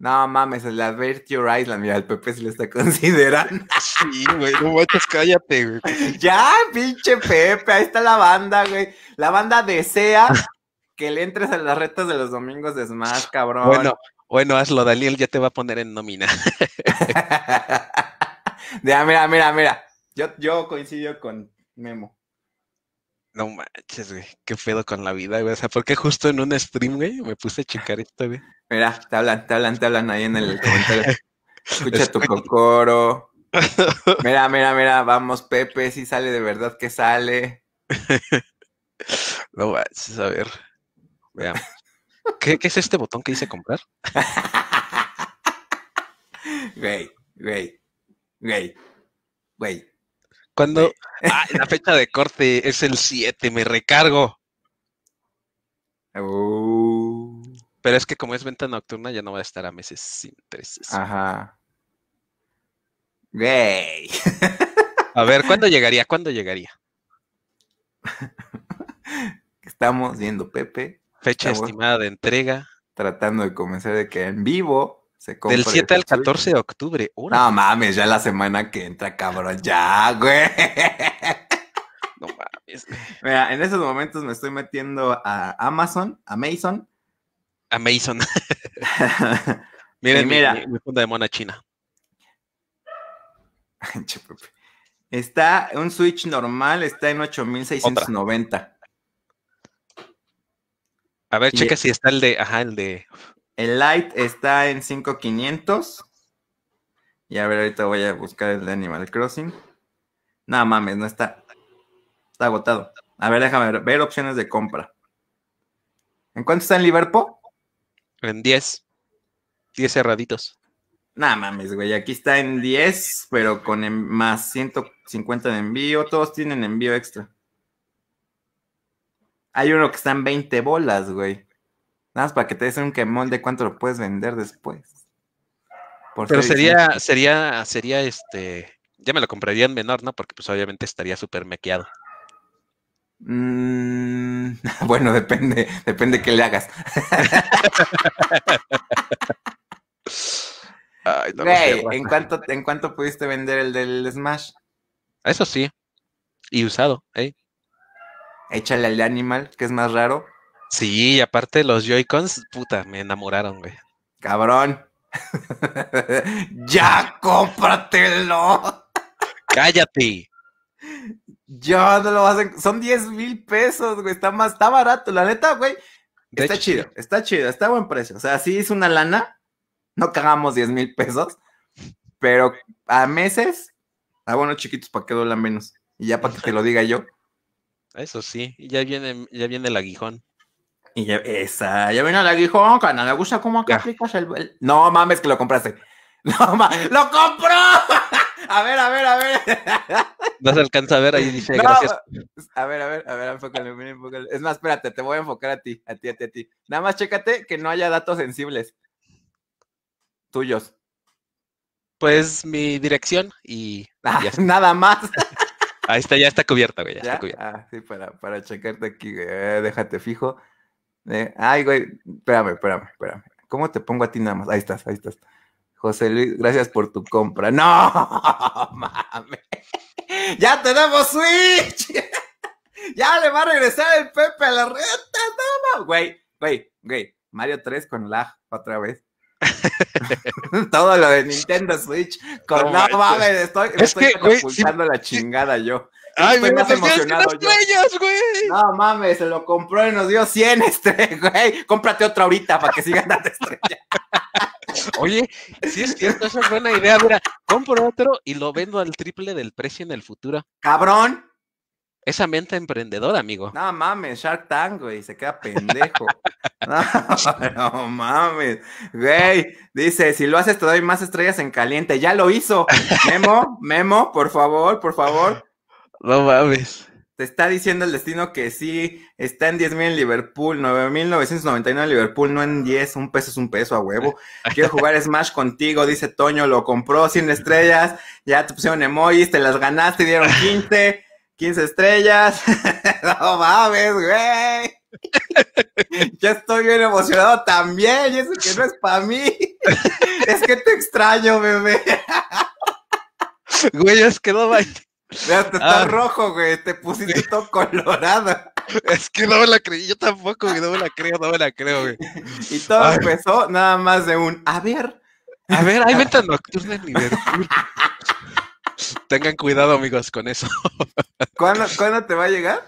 No mames, el la Your Island, mira, el Pepe se lo está (laughs) considerando. Sí, güey, no manches, cállate, güey. Ya, pinche Pepe, ahí está la banda, güey. La banda desea que le entres a las retas de los domingos de Smash, cabrón. Bueno, bueno, hazlo, Daniel ya te va a poner en nómina. (laughs) ya, mira, mira, mira. Yo, yo coincido con Memo. No manches, güey. Qué pedo con la vida, güey. O sea, porque justo en un stream, güey, me puse a checar esto, güey. Mira, te hablan, te hablan, te hablan ahí en el comentario. (laughs) Escucha tu cocoro. (laughs) Mira, mira, mira, vamos, Pepe, si sale de verdad que sale. (laughs) No manches, a ver. Veamos. ¿Qué, ¿Qué es este botón que hice comprar? Güey, güey, güey, güey. ¿Cuándo? Ah, la fecha de corte es el 7, me recargo. Oh. Pero es que como es venta nocturna, ya no va a estar a meses sin intereses. Ajá. Gay. A ver, ¿cuándo llegaría? ¿Cuándo llegaría? (laughs) Estamos viendo, Pepe. Fecha estimada de entrega. Tratando de convencer de que en vivo del 7 al 14 de octubre. No mames, ya la semana que entra, cabrón. Ya, güey. No mames. Mira, en esos momentos me estoy metiendo a Amazon, a A Amazon. (laughs) Miren, mira, mi, funda de mona china. (laughs) está un Switch normal, está en 8690. A ver, cheque checa si está el de, ajá, el de el Light está en 5500. Y a ver, ahorita voy a buscar el de Animal Crossing. No mames, no está. Está agotado. A ver, déjame ver, opciones de compra. ¿En cuánto está en Liverpool? En 10. 10 cerraditos. No mames, güey. Aquí está en 10, pero con más 150 de envío. Todos tienen envío extra. Hay uno que está en 20 bolas, güey. Nada más para que te des un quemón de cuánto lo puedes vender después. Pero sería, sería, sería este. Ya me lo compraría en menor, ¿no? Porque pues obviamente estaría súper mequeado. Mm, (laughs) bueno, depende, depende qué le hagas. (laughs) Ay, no ¿en, cuánto, ¿en cuánto pudiste vender el del Smash? Eso sí. Y usado, ¿eh? Échale al Animal, que es más raro. Sí, y aparte los Joy-Cons, puta, me enamoraron, güey. Cabrón. (laughs) ya cómpratelo. Cállate. Ya no lo voy a... Son 10 mil pesos, güey. Está más, está barato. La neta, güey. está chido, está chido, está buen precio. O sea, sí es una lana. No cagamos 10 mil pesos. Pero a meses, a bueno, chiquitos, para que duelan menos. Y ya para que te lo diga yo. Eso sí, ya viene, ya viene el aguijón. Y ya, esa, ya vino la aguijón, canal. Me gusta cómo acá el, No mames, que lo compraste. (laughs) No mames, ¡lo compró! (laughs) a ver, a ver, a ver. No se alcanza a ver, ahí dice (laughs) gracias. A ver, a ver, a ver, enfócale, Es más, espérate, te voy a enfocar a ti, a ti, a ti, a ti. Nada más chécate que no haya datos sensibles tuyos. Pues mi dirección y. Ah, nada más. Ahí está, ya está cubierta, güey. Ya, está Ah, sí, para, para checarte aquí, déjate fijo. Eh, ay, güey, espérame, espérame, espérame. ¿Cómo te pongo a ti nada más? Ahí estás, ahí estás. José Luis, gracias por tu compra. No, (laughs) mames. Ya tenemos Switch. (laughs) ya le va a regresar el Pepe a la reta, No, mames. Güey, güey, güey. Mario 3 con lag otra vez. (laughs) Todo lo de Nintendo Switch con no, mames, estoy, estoy que, la chingada yo. Ay, emocionado. Estrellas, güey. No mames, se lo compró y nos dio 100 (laughs) estrellas, güey. Cómprate otra ahorita para que sigan dando estrellas. (laughs) Oye, sí es cierto, esa es buena idea. Mira, compro otro y lo vendo al triple del precio en el futuro. Cabrón. Esa mente emprendedora, amigo. No mames, Shark Tank, güey, se queda pendejo. (laughs) no, no, mames, güey. Dice, si lo haces te doy más estrellas en caliente. Ya lo hizo. Memo, Memo, por favor, por favor. No mames. Te está diciendo el destino que sí, está en 10.000 en Liverpool, 9.999 en Liverpool, no en 10, un peso es un peso a huevo. (laughs) Quiero jugar Smash contigo, dice Toño, lo compró, sin estrellas, ya te pusieron emojis, te las ganaste, dieron 15, 15 estrellas. (laughs) no mames, güey. (laughs) ya estoy bien emocionado también, y eso que no es para mí. es que te extraño, bebé. Güey, es que no va te está ah. rojo, güey. Te pusiste todo colorado. (laughs) Es que no me la creí, yo tampoco, güey. No me la creo, no me la creo, güey. Y todo empezó nada más de un, a ver. A ver, hay ventas (laughs) nocturnas en de Tengan cuidado, amigos, con eso. (laughs) ¿Cuándo, ¿Cuándo, te va a llegar?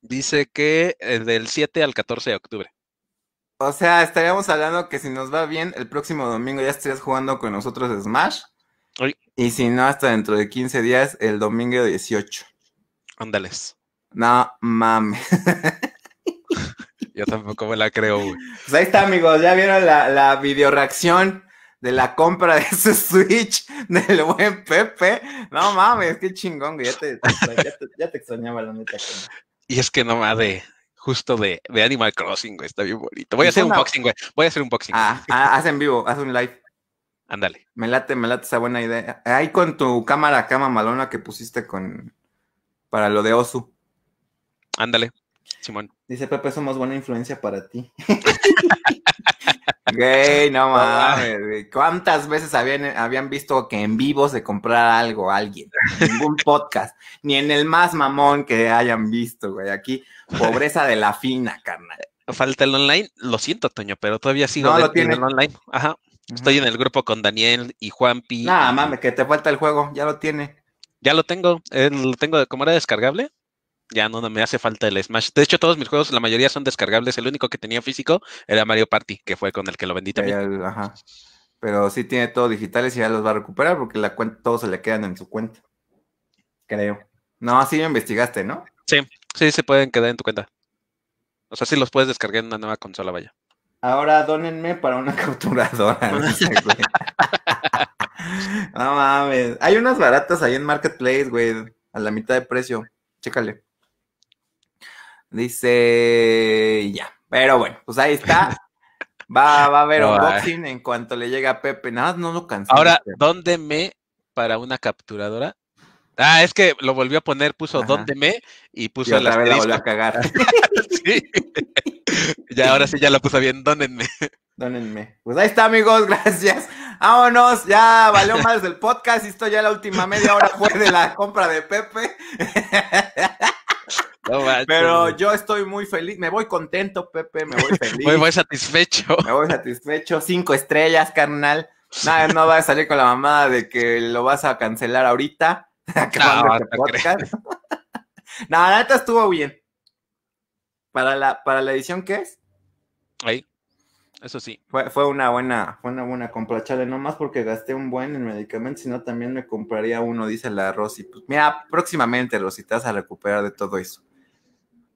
Dice que eh, del 7 al 14 de octubre. O sea, estaríamos hablando que si nos va bien, el próximo domingo ya estarías jugando con nosotros Smash. Y si no, hasta dentro de 15 días, el domingo 18. Ándales. No mames. (laughs) Yo tampoco me la creo, güey. Pues ahí está, amigos. Ya vieron la, la video reacción de la compra de ese Switch del buen Pepe. No mames, qué chingón, güey. Ya te, ya te, extrañaba la neta. Y es que no de, justo de, de, Animal Crossing, güey. Está bien bonito. Voy a hacer un boxing, güey. Voy a hacer un boxing. Ah, ah, haz en vivo, haz un live. Ándale. Me late, me late esa buena idea. Ahí con tu cámara cama malona que pusiste con para lo de Osu. Ándale, Simón. Dice Pepe, somos buena influencia para ti. (laughs) Güey, no mames. ¿Cuántas veces habían, habían visto que en vivo se comprar algo alguien? Ningún (laughs) podcast, ni en el más mamón que hayan visto, güey. Aquí, pobreza de la fina, carnal. Falta el online. Lo siento, Toño, pero todavía sigo no, lo tiene. el online. Ajá. Estoy en el grupo con Daniel y Juanpi. Nah, mame, que te falta el juego, ya lo tiene. Ya lo tengo, eh, lo tengo como era descargable. Ya no, no me hace falta el Smash. De hecho, todos mis juegos, la mayoría son descargables. El único que tenía físico era Mario Party, que fue con el que lo vendí también. ajá. Pero sí tiene todo digitales y ya los va a recuperar porque la cuenta, todos se le quedan en su cuenta. Creo. No, así investigaste, ¿no? Sí, sí, se pueden quedar en tu cuenta. O sea, sí los puedes descargar en una nueva consola, vaya. Ahora dónenme para una (laughs) capturadora. (laughs) No, mames. Hay unas baratas ahí en Marketplace, güey. A la mitad de precio. Chécale. Dice. Ya. Pero bueno, pues ahí está. (laughs) Va, a haber unboxing en cuanto le llegue a Pepe. Nada, no, no lo cansé. Ahora, ¿dónde para una capturadora? Ah, es que lo volvió a poner, puso me? Y puso y la. la volvió a cagar. sí. (laughs) ya ahora sí ya la puse bien, dónenme. Dónenme. Pues ahí está, amigos, (laughs) gracias. Vámonos, ya valió más (laughs) del podcast. Esto ya la última media hora fue de la compra de Pepe. Pero yo estoy muy feliz, me voy contento, Pepe, me voy feliz. Me voy satisfecho. Me voy satisfecho, cinco estrellas, carnal. nada no va a salir con la mamada de que lo vas a cancelar ahorita. Acabando no, este podcast. no, la neta estuvo bien. ¿Para la, para la edición qué es? Ahí. Eso sí. Fue, fue, una buena, fue buena compra, chale, no más porque gasté un buen en medicamentos, sino también me compraría uno, dice la Rosy. Pues mira, próximamente, Rosy, te vas a recuperar de todo eso.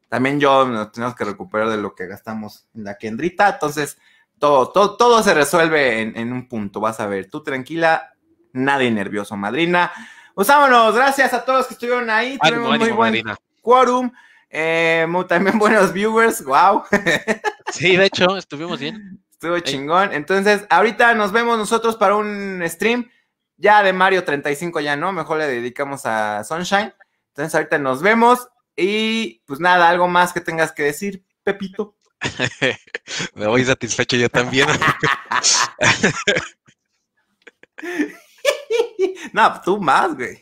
También yo nos tenemos que recuperar de lo que gastamos en la kendrita, entonces todo, todo, todo se resuelve en, un punto, vas a ver. Tú tranquila, nadie nervioso, madrina. Usámonos, pues gracias a todos los que estuvieron ahí. tenemos muy buen eh, también buenos viewers, wow. Sí, de hecho, estuvimos bien. Estuvo chingón. Entonces, ahorita nos vemos nosotros para un stream ya de Mario 35, ya no, mejor le dedicamos a Sunshine. Entonces, ahorita nos vemos y pues nada, algo más que tengas que decir, Pepito. (laughs) Me voy satisfecho yo también. (laughs) no, tú más, güey.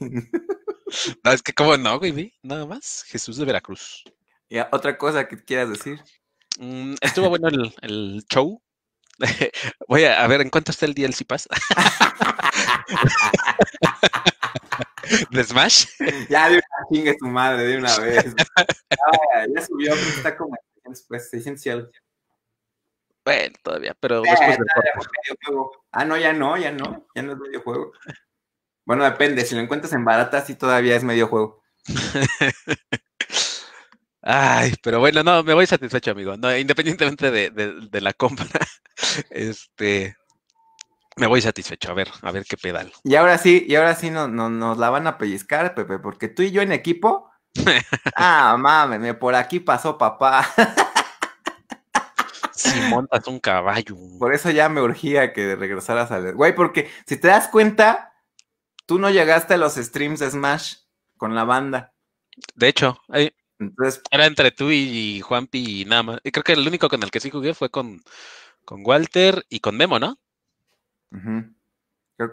No, es que como no, güey, nada más. Jesús de Veracruz. Ya, otra cosa que quieras decir. Mm, estuvo bueno el, el show. (laughs) Voy a, ver, ¿en cuánto está el DLC Pass? (laughs) ¿De Smash? Ya de una chinga tu madre, de una vez. ya subió, pero está como después, pues, esencial. Bueno, todavía, pero después del Ah, no, ya no, ya no, ya no es videojuego. Bueno, depende. Si lo encuentras en barata, sí todavía es medio juego. (laughs) Ay, pero bueno, no, me voy satisfecho, amigo. No, independientemente de, la compra, (laughs) este, me voy satisfecho, a ver, a ver qué pedal. Y ahora sí, y ahora sí no, nos la van a pellizcar, Pepe, porque tú y yo en equipo. (laughs) ah, mame, por aquí pasó papá. si montas un caballo. Por eso ya me urgía que regresaras ver. Güey, porque si te das cuenta, tú no llegaste a los streams Smash con la banda. De hecho, ahí, era entre tú y, Juanpi y nada más. Y creo que el único con el que sí jugué fue con, con Walter y con Memo, ¿no?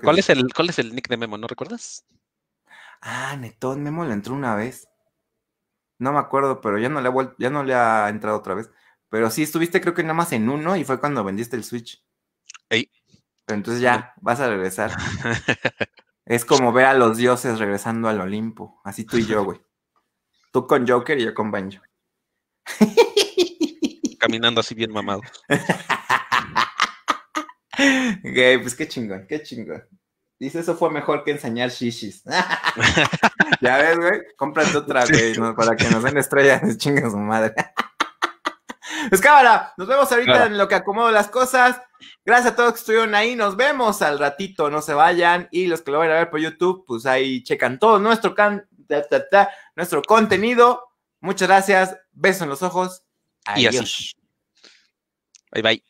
¿Cuál, es el, ¿Cuál es el nick de Memo? ¿No recuerdas? Ah, Netón, Memo le entró una vez. No me acuerdo, pero ya no le ha, ya no le ha entrado otra vez. Pero sí, estuviste creo que nada más en uno y fue cuando vendiste el Switch. Ey. Entonces ya, vas a regresar. (laughs) Es como ver a los dioses regresando al Olimpo. Así tú y yo, güey. Tú con Joker y yo con Banjo. (laughs) Caminando así bien mamado. (laughs) Güey, pues qué chingón, qué chingón. Dice, eso fue mejor que enseñar shishis. (laughs) ya ves, güey, cómprate otra, güey, para que nos den estrellas, chinga su madre. Es cámara, nos vemos ahorita en lo que acomodo las cosas. Gracias a todos que estuvieron ahí. Nos vemos al ratito, no se vayan. Y los que lo van a ver por YouTube, pues ahí checan todo nuestro, can ta, ta, nuestro contenido. Muchas gracias. Besos en los ojos. Adiós. Y así. Bye bye.